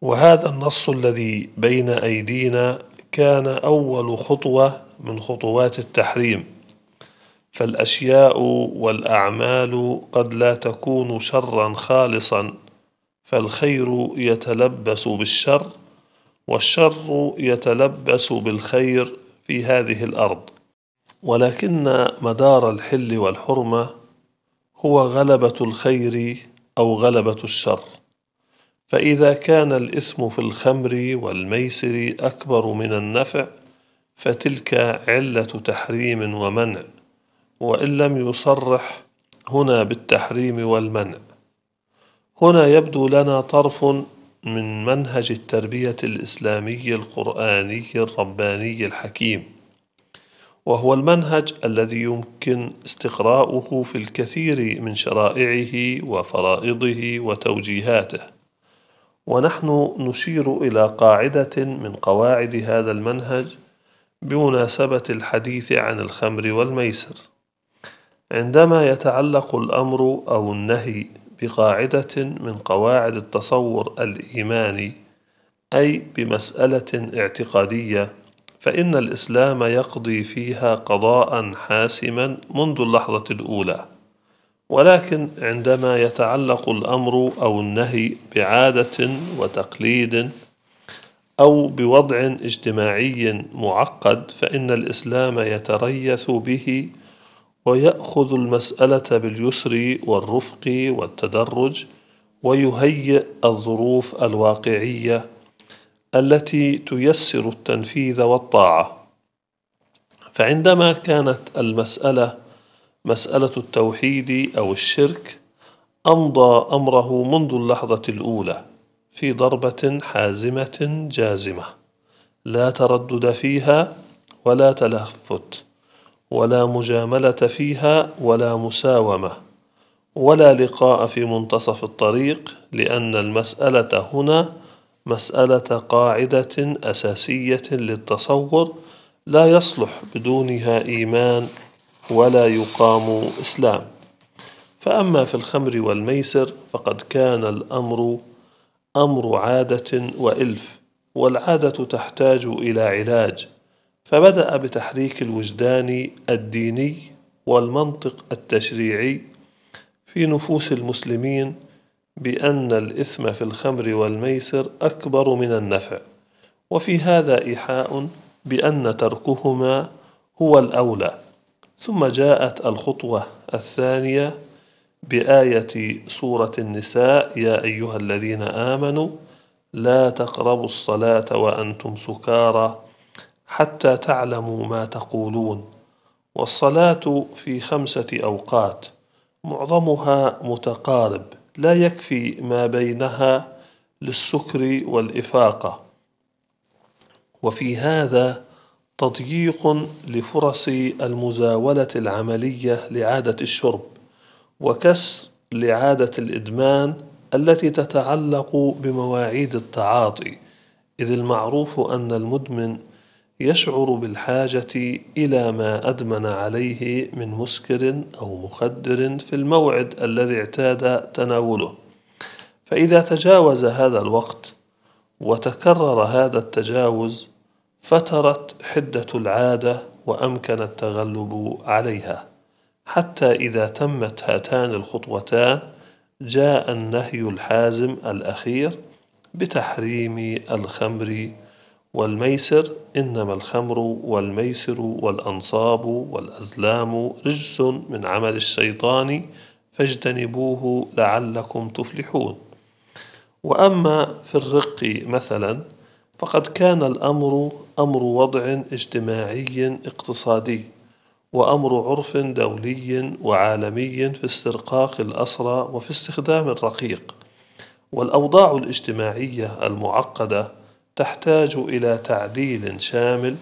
وهذا النص الذي بين أيدينا كان أول خطوة من خطوات التحريم فالأشياء والأعمال قد لا تكون شرا خالصا فالخير يتلبس بالشر والشر يتلبس بالخير في هذه الأرض ولكن مدار الحل والحرمة هو غلبة الخير أو غلبة الشر فإذا كان الإثم في الخمر والميسر أكبر من النفع فتلك علة تحريم ومنع وإن لم يصرح هنا بالتحريم والمنع هنا يبدو لنا طرف من منهج التربية الإسلامي القرآني الرباني الحكيم وهو المنهج الذي يمكن استقراؤه في الكثير من شرائعه وفرائضه وتوجيهاته ونحن نشير إلى قاعدة من قواعد هذا المنهج بمناسبة الحديث عن الخمر والميسر عندما يتعلق الأمر أو النهي بقاعدة من قواعد التصور الإيماني أي بمسألة اعتقادية فإن الإسلام يقضي فيها قضاء حاسما منذ اللحظة الأولى ولكن عندما يتعلق الامر او النهي بعاده وتقليد او بوضع اجتماعي معقد فان الاسلام يتريث به وياخذ المساله باليسر والرفق والتدرج ويهيئ الظروف الواقعيه التي تيسر التنفيذ والطاعه فعندما كانت المساله مسألة التوحيد أو الشرك أمضى أمره منذ اللحظة الأولى في ضربة حازمة جازمة لا تردد فيها ولا تلفت ولا مجاملة فيها ولا مساومة ولا لقاء في منتصف الطريق لأن المسألة هنا مسألة قاعدة أساسية للتصور لا يصلح بدونها إيمان ولا يقام إسلام فأما في الخمر والميسر فقد كان الأمر أمر عادة وإلف والعادة تحتاج إلى علاج فبدأ بتحريك الوجدان الديني والمنطق التشريعي في نفوس المسلمين بأن الإثم في الخمر والميسر أكبر من النفع وفي هذا إيحاء بأن تركهما هو الأولى ثم جاءت الخطوة الثانية بآية سورة النساء يا أيها الذين آمنوا لا تقربوا الصلاة وأنتم سكارى حتى تعلموا ما تقولون والصلاة في خمسة أوقات معظمها متقارب لا يكفي ما بينها للسكر والإفاقة وفي هذا تضييق لفرص المزاولة العملية لعادة الشرب وكسر لعادة الإدمان التي تتعلق بمواعيد التعاطي إذ المعروف أن المدمن يشعر بالحاجة إلى ما أدمن عليه من مسكر أو مخدر في الموعد الذي اعتاد تناوله فإذا تجاوز هذا الوقت وتكرر هذا التجاوز فترت حدة العادة وأمكن التغلب عليها حتى إذا تمت هاتان الخطوتان جاء النهي الحازم الأخير بتحريم الخمر والميسر إنما الخمر والميسر والأنصاب والأزلام رجس من عمل الشيطان فاجتنبوه لعلكم تفلحون وأما في الرق مثلا فقد كان الأمر أمر وضع اجتماعي اقتصادي وأمر عرف دولي وعالمي في استرقاق الأسرى وفي استخدام الرقيق والأوضاع الاجتماعية المعقدة تحتاج إلى تعديل شامل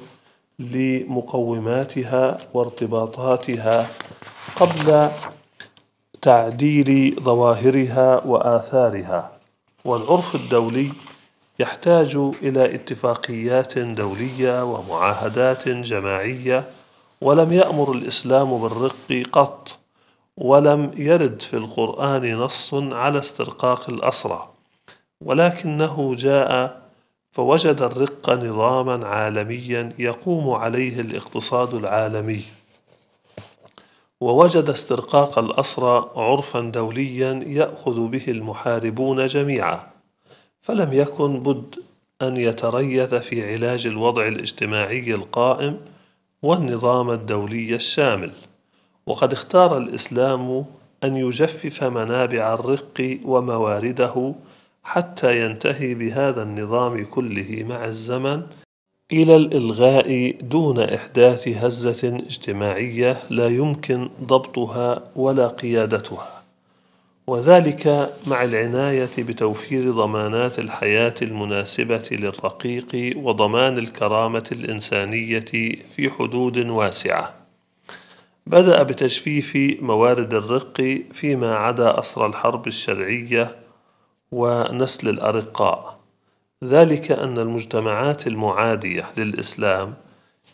لمقوماتها وارتباطاتها قبل تعديل ظواهرها وآثارها والعرف الدولي يحتاج إلى اتفاقيات دولية ومعاهدات جماعية ولم يأمر الإسلام بالرق قط ولم يرد في القرآن نص على استرقاق الأسرى ولكنه جاء فوجد الرق نظاما عالميا يقوم عليه الاقتصاد العالمي ووجد استرقاق الأسرى عرفا دوليا يأخذ به المحاربون جميعا فلم يكن بد أن يتريث في علاج الوضع الاجتماعي القائم والنظام الدولي الشامل وقد اختار الإسلام أن يجفف منابع الرق وموارده حتى ينتهي بهذا النظام كله مع الزمن إلى الإلغاء دون إحداث هزة اجتماعية لا يمكن ضبطها ولا قيادتها وذلك مع العناية بتوفير ضمانات الحياة المناسبة للرقيق وضمان الكرامة الإنسانية في حدود واسعة. بدأ بتجفيف موارد الرق فيما عدا أسر الحرب الشرعية ونسل الأرقاء. ذلك أن المجتمعات المعادية للإسلام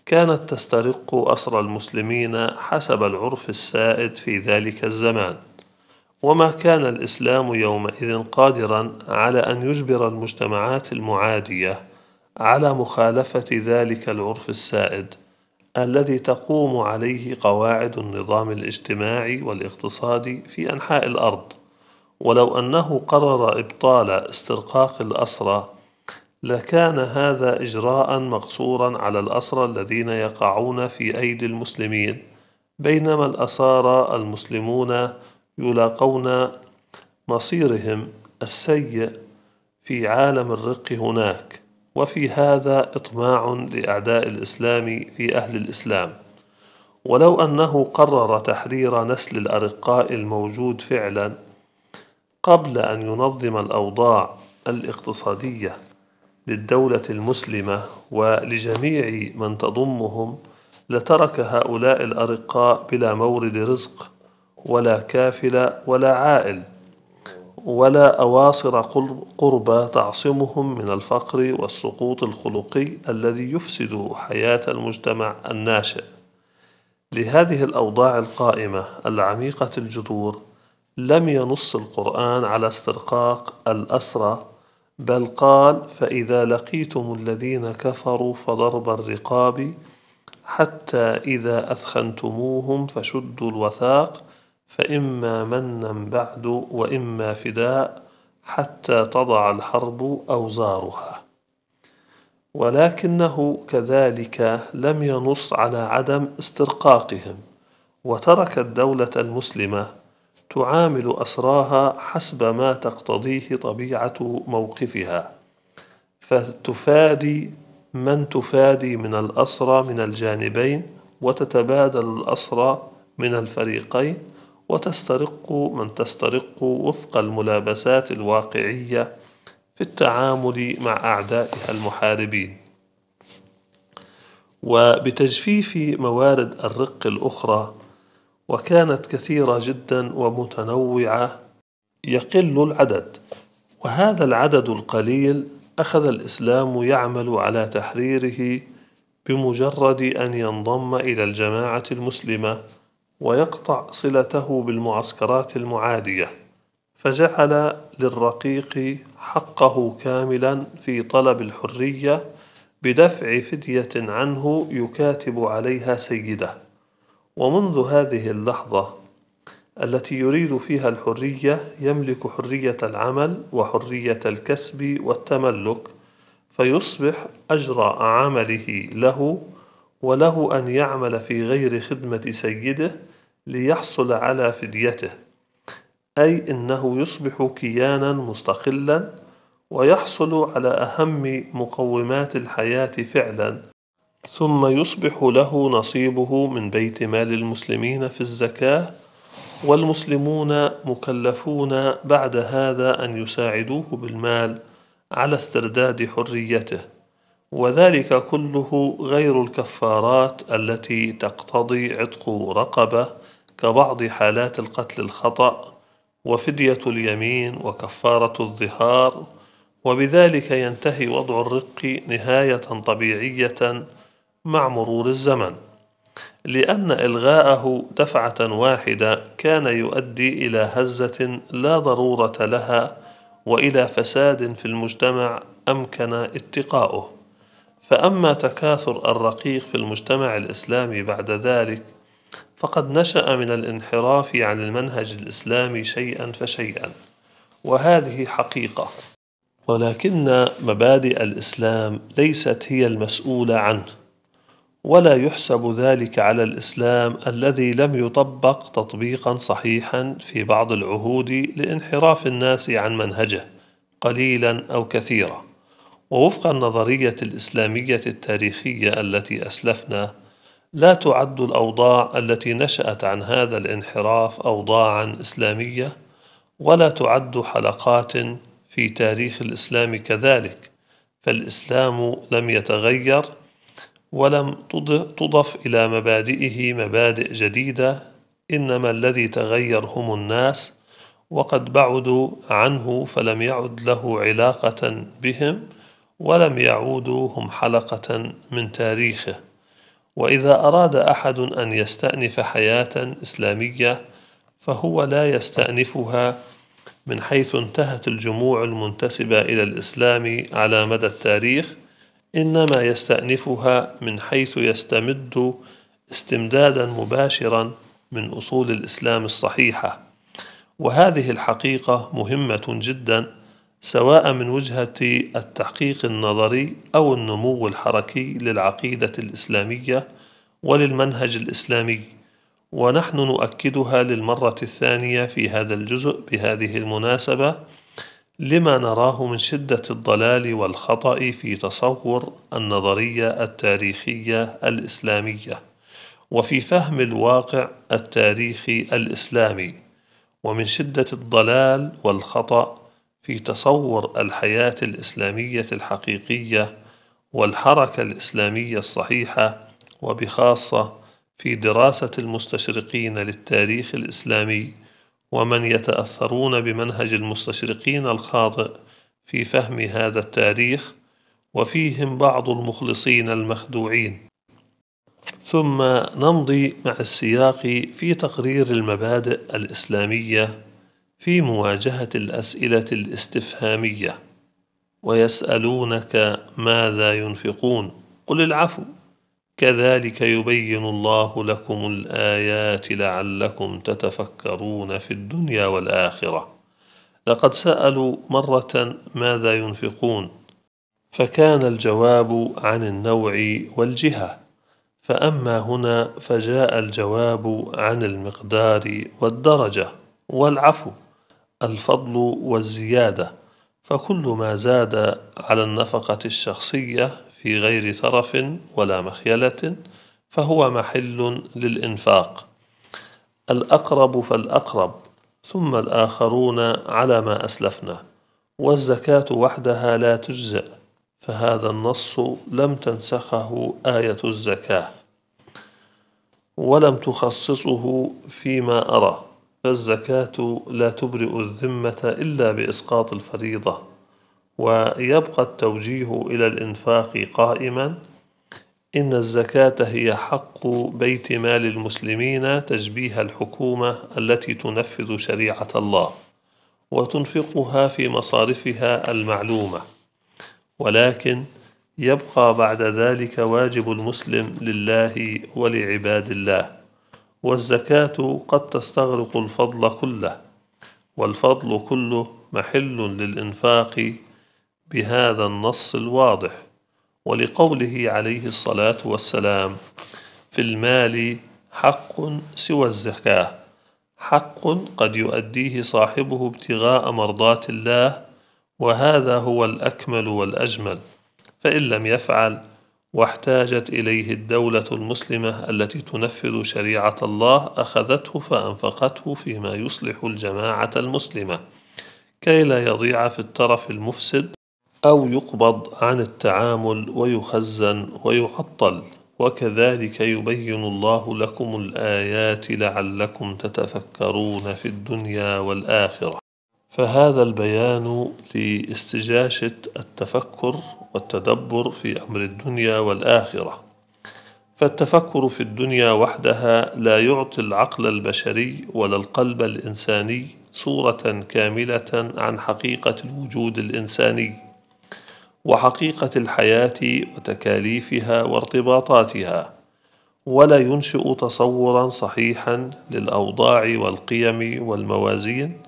كانت تسترق أسر المسلمين حسب العرف السائد في ذلك الزمان. وما كان الإسلام يومئذ قادرا على أن يجبر المجتمعات المعادية على مخالفة ذلك العرف السائد الذي تقوم عليه قواعد النظام الاجتماعي والاقتصادي في أنحاء الأرض ولو أنه قرر إبطال استرقاق الأسرى لكان هذا إجراء مقصورا على الأسرى الذين يقعون في أيدي المسلمين بينما الأسارى المسلمون يلاقون مصيرهم السيء في عالم الرق هناك وفي هذا إطماع لأعداء الإسلام في أهل الإسلام ولو أنه قرر تحرير نسل الأرقاء الموجود فعلا قبل أن ينظم الأوضاع الاقتصادية للدولة المسلمة ولجميع من تضمهم لترك هؤلاء الأرقاء بلا مورد رزق ولا كافل ولا عائل ولا أواصر قربى تعصمهم من الفقر والسقوط الخلقي الذي يفسد حياة المجتمع الناشئ لهذه الأوضاع القائمة العميقة الجذور لم ينص القرآن على استرقاق الأسرى بل قال فإذا لقيتم الذين كفروا فضرب الرقاب حتى إذا أثخنتموهم فشدوا الوثاق فإما منا بعد وإما فداء حتى تضع الحرب أوزارها ولكنه كذلك لم ينص على عدم استرقاقهم وترك الدولة المسلمة تعامل أسراها حسب ما تقتضيه طبيعة موقفها فتفادي من تفادي من الأسرى من الجانبين وتتبادل الأسرى من الفريقين وتسترق من تسترق وفق الملابسات الواقعية في التعامل مع أعدائها المحاربين وبتجفيف موارد الرق الأخرى وكانت كثيرة جدا ومتنوعة يقل العدد وهذا العدد القليل أخذ الإسلام يعمل على تحريره بمجرد أن ينضم إلى الجماعة المسلمة ويقطع صلته بالمعسكرات المعادية فجعل للرقيق حقه كاملا في طلب الحرية بدفع فدية عنه يكاتب عليها سيده ومنذ هذه اللحظة التي يريد فيها الحرية يملك حرية العمل وحرية الكسب والتملك فيصبح أجرى عمله له وله أن يعمل في غير خدمة سيده ليحصل على فديته أي أنه يصبح كيانا مستقلا ويحصل على أهم مقومات الحياة فعلا ثم يصبح له نصيبه من بيت مال المسلمين في الزكاة والمسلمون مكلفون بعد هذا أن يساعدوه بالمال على استرداد حريته وذلك كله غير الكفارات التي تقتضي عتق رقبه كبعض حالات القتل الخطأ وفدية اليمين وكفارة الظهار وبذلك ينتهي وضع الرق نهاية طبيعية مع مرور الزمن لأن إلغاءه دفعة واحدة كان يؤدي إلى هزة لا ضرورة لها وإلى فساد في المجتمع أمكن اتقاؤه فأما تكاثر الرقيق في المجتمع الإسلامي بعد ذلك فقد نشأ من الانحراف عن المنهج الإسلامي شيئا فشيئا وهذه حقيقة ولكن مبادئ الإسلام ليست هي المسؤولة عنه ولا يحسب ذلك على الإسلام الذي لم يطبق تطبيقا صحيحا في بعض العهود لانحراف الناس عن منهجه قليلا أو كثيرا ووفق النظرية الإسلامية التاريخية التي أسلفنا لا تعد الأوضاع التي نشأت عن هذا الانحراف أوضاعا إسلامية ولا تعد حلقات في تاريخ الإسلام كذلك فالإسلام لم يتغير ولم تضف إلى مبادئه مبادئ جديدة إنما الذي تغير هم الناس وقد بعدوا عنه فلم يعد له علاقة بهم ولم يعودوا هم حلقة من تاريخه وإذا أراد أحد أن يستأنف حياة إسلامية فهو لا يستأنفها من حيث انتهت الجموع المنتسبة إلى الإسلام على مدى التاريخ إنما يستأنفها من حيث يستمد استمدادا مباشرا من أصول الإسلام الصحيحة وهذه الحقيقة مهمة جدا سواء من وجهة التحقيق النظري أو النمو الحركي للعقيدة الإسلامية وللمنهج الإسلامي ونحن نؤكدها للمرة الثانية في هذا الجزء بهذه المناسبة لما نراه من شدة الضلال والخطأ في تصور النظرية التاريخية الإسلامية وفي فهم الواقع التاريخي الإسلامي ومن شدة الضلال والخطأ في تصور الحياة الإسلامية الحقيقية والحركة الإسلامية الصحيحة وبخاصة في دراسة المستشرقين للتاريخ الإسلامي ومن يتأثرون بمنهج المستشرقين الخاطئ في فهم هذا التاريخ وفيهم بعض المخلصين المخدوعين ثم نمضي مع السياق في تقرير المبادئ الإسلامية في مواجهة الأسئلة الاستفهامية ويسألونك ماذا ينفقون قل العفو كذلك يبين الله لكم الآيات لعلكم تتفكرون في الدنيا والآخرة لقد سألوا مرة ماذا ينفقون فكان الجواب عن النوع والجهة فأما هنا فجاء الجواب عن المقدار والدرجة والعفو الفضل والزيادة فكل ما زاد على النفقة الشخصية في غير ترف ولا مخيلة فهو محل للإنفاق الأقرب فالأقرب ثم الآخرون على ما أسلفنا والزكاة وحدها لا تجزئ فهذا النص لم تنسخه آية الزكاة ولم تخصصه فيما أرى فالزكاة لا تبرئ الذمة إلا بإسقاط الفريضة ويبقى التوجيه إلى الإنفاق قائما إن الزكاة هي حق بيت مال المسلمين تشبيه الحكومة التي تنفذ شريعة الله وتنفقها في مصارفها المعلومة ولكن يبقى بعد ذلك واجب المسلم لله ولعباد الله والزكاة قد تستغرق الفضل كله والفضل كله محل للإنفاق بهذا النص الواضح ولقوله عليه الصلاة والسلام في المال حق سوى الزكاة حق قد يؤديه صاحبه ابتغاء مرضات الله وهذا هو الأكمل والأجمل فإن لم يفعل واحتاجت إليه الدولة المسلمة التي تنفذ شريعة الله أخذته فأنفقته فيما يصلح الجماعة المسلمة كي لا يضيع في الطرف المفسد أو يقبض عن التعامل ويخزن ويعطل وكذلك يبين الله لكم الآيات لعلكم تتفكرون في الدنيا والآخرة فهذا البيان لاستجاشة التفكر والتدبر في أمر الدنيا والآخرة فالتفكر في الدنيا وحدها لا يعطي العقل البشري ولا القلب الإنساني صورة كاملة عن حقيقة الوجود الإنساني وحقيقة الحياة وتكاليفها وارتباطاتها ولا ينشئ تصورا صحيحا للأوضاع والقيم والموازين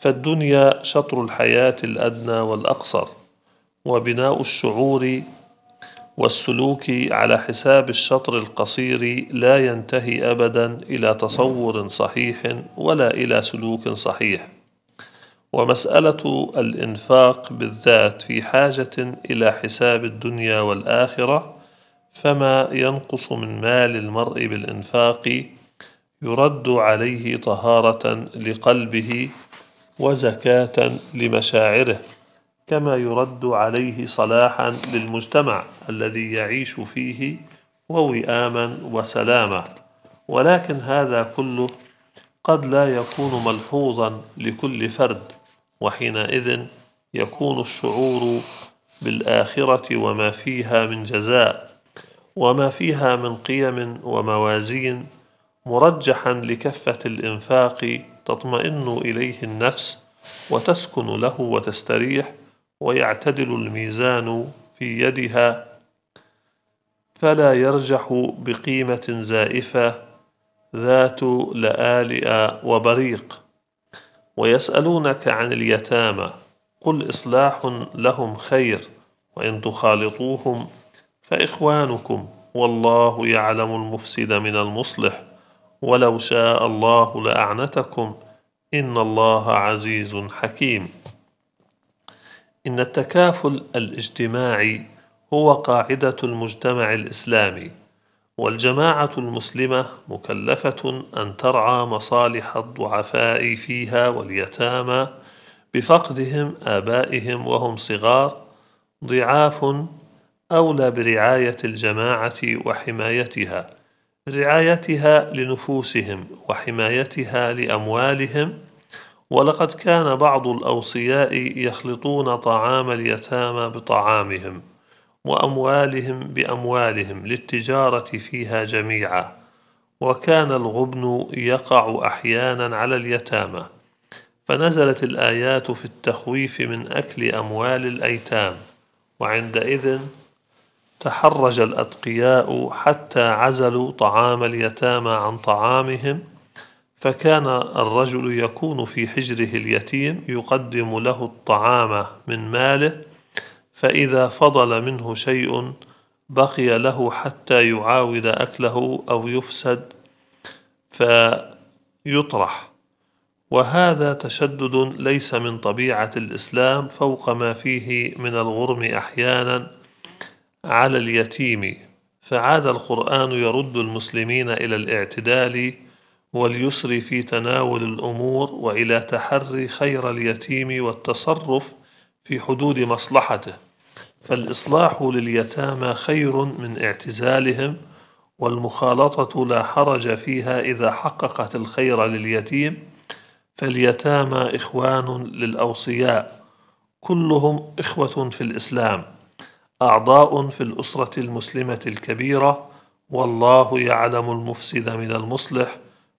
فالدنيا شطر الحياة الأدنى والأقصر وبناء الشعور والسلوك على حساب الشطر القصير لا ينتهي ابدا الى تصور صحيح ولا الى سلوك صحيح ومساله الانفاق بالذات في حاجه الى حساب الدنيا والاخره فما ينقص من مال المرء بالانفاق يرد عليه طهاره لقلبه وزكاه لمشاعره كما يرد عليه صلاحا للمجتمع الذي يعيش فيه ووئاما وسلاما ولكن هذا كله قد لا يكون ملحوظا لكل فرد وحينئذ يكون الشعور بالآخرة وما فيها من جزاء وما فيها من قيم وموازين مرجحا لكفة الإنفاق تطمئن إليه النفس وتسكن له وتستريح ويعتدل الميزان في يدها فلا يرجح بقيمة زائفة ذات لآلئ وبريق ويسألونك عن اليتامى قل إصلاح لهم خير وإن تخالطوهم فإخوانكم والله يعلم المفسد من المصلح ولو شاء الله لأعنتكم إن الله عزيز حكيم إن التكافل الاجتماعي هو قاعدة المجتمع الإسلامي والجماعة المسلمة مكلفة أن ترعى مصالح الضعفاء فيها واليتامى بفقدهم آبائهم وهم صغار ضعاف أولى برعاية الجماعة وحمايتها رعايتها لنفوسهم وحمايتها لأموالهم ولقد كان بعض الأوصياء يخلطون طعام اليتامى بطعامهم وأموالهم بأموالهم للتجارة فيها جميعا وكان الغبن يقع أحيانا على اليتامى فنزلت الآيات في التخويف من أكل أموال الأيتام وعندئذ تحرج الأتقياء حتى عزلوا طعام اليتامى عن طعامهم فكان الرجل يكون في حجره اليتيم يقدم له الطعام من ماله فإذا فضل منه شيء بقي له حتى يعاود أكله أو يفسد فيطرح وهذا تشدد ليس من طبيعة الإسلام فوق ما فيه من الغرم أحيانا على اليتيم فعاد القرآن يرد المسلمين إلى الاعتدال واليسر في تناول الأمور وإلى تحري خير اليتيم والتصرف في حدود مصلحته فالإصلاح لليتامى خير من اعتزالهم والمخالطة لا حرج فيها إذا حققت الخير لليتيم فاليتامى إخوان للأوصياء كلهم إخوة في الإسلام أعضاء في الأسرة المسلمة الكبيرة والله يعلم المفسد من المصلح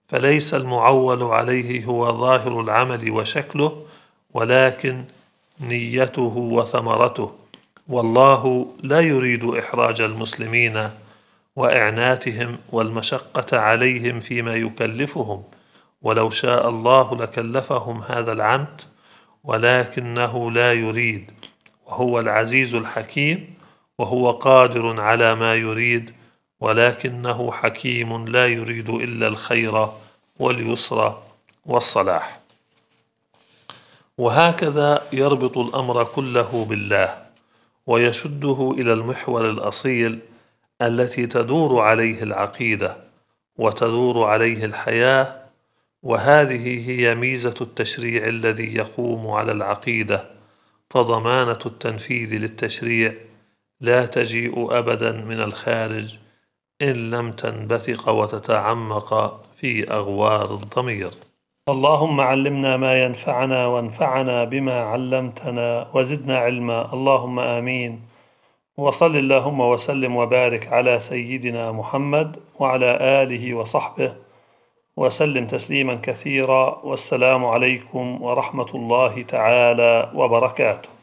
فليس المعول عليه هو ظاهر العمل وشكله ولكن نيته وثمرته والله لا يريد إحراج المسلمين وإعناتهم والمشقة عليهم فيما يكلفهم ولو شاء الله لكلفهم هذا العنت ولكنه لا يريد وهو العزيز الحكيم وهو قادر على ما يريد ولكنه حكيم لا يريد إلا الخير واليسر والصلاح وهكذا يربط الأمر كله بالله ويشده إلى المحور الأصيل التي تدور عليه العقيدة وتدور عليه الحياة وهذه هي ميزة التشريع الذي يقوم على العقيدة فضمانة التنفيذ للتشريع لا تجيء أبدا من الخارج إن لم تنبثق وتتعمق في أغوار الضمير اللهم علمنا ما ينفعنا وانفعنا بما علمتنا وزدنا علما اللهم آمين وصل اللهم وسلم وبارك على سيدنا محمد وعلى آله وصحبه وسلم تسليما كثيرا والسلام عليكم ورحمة الله تعالى وبركاته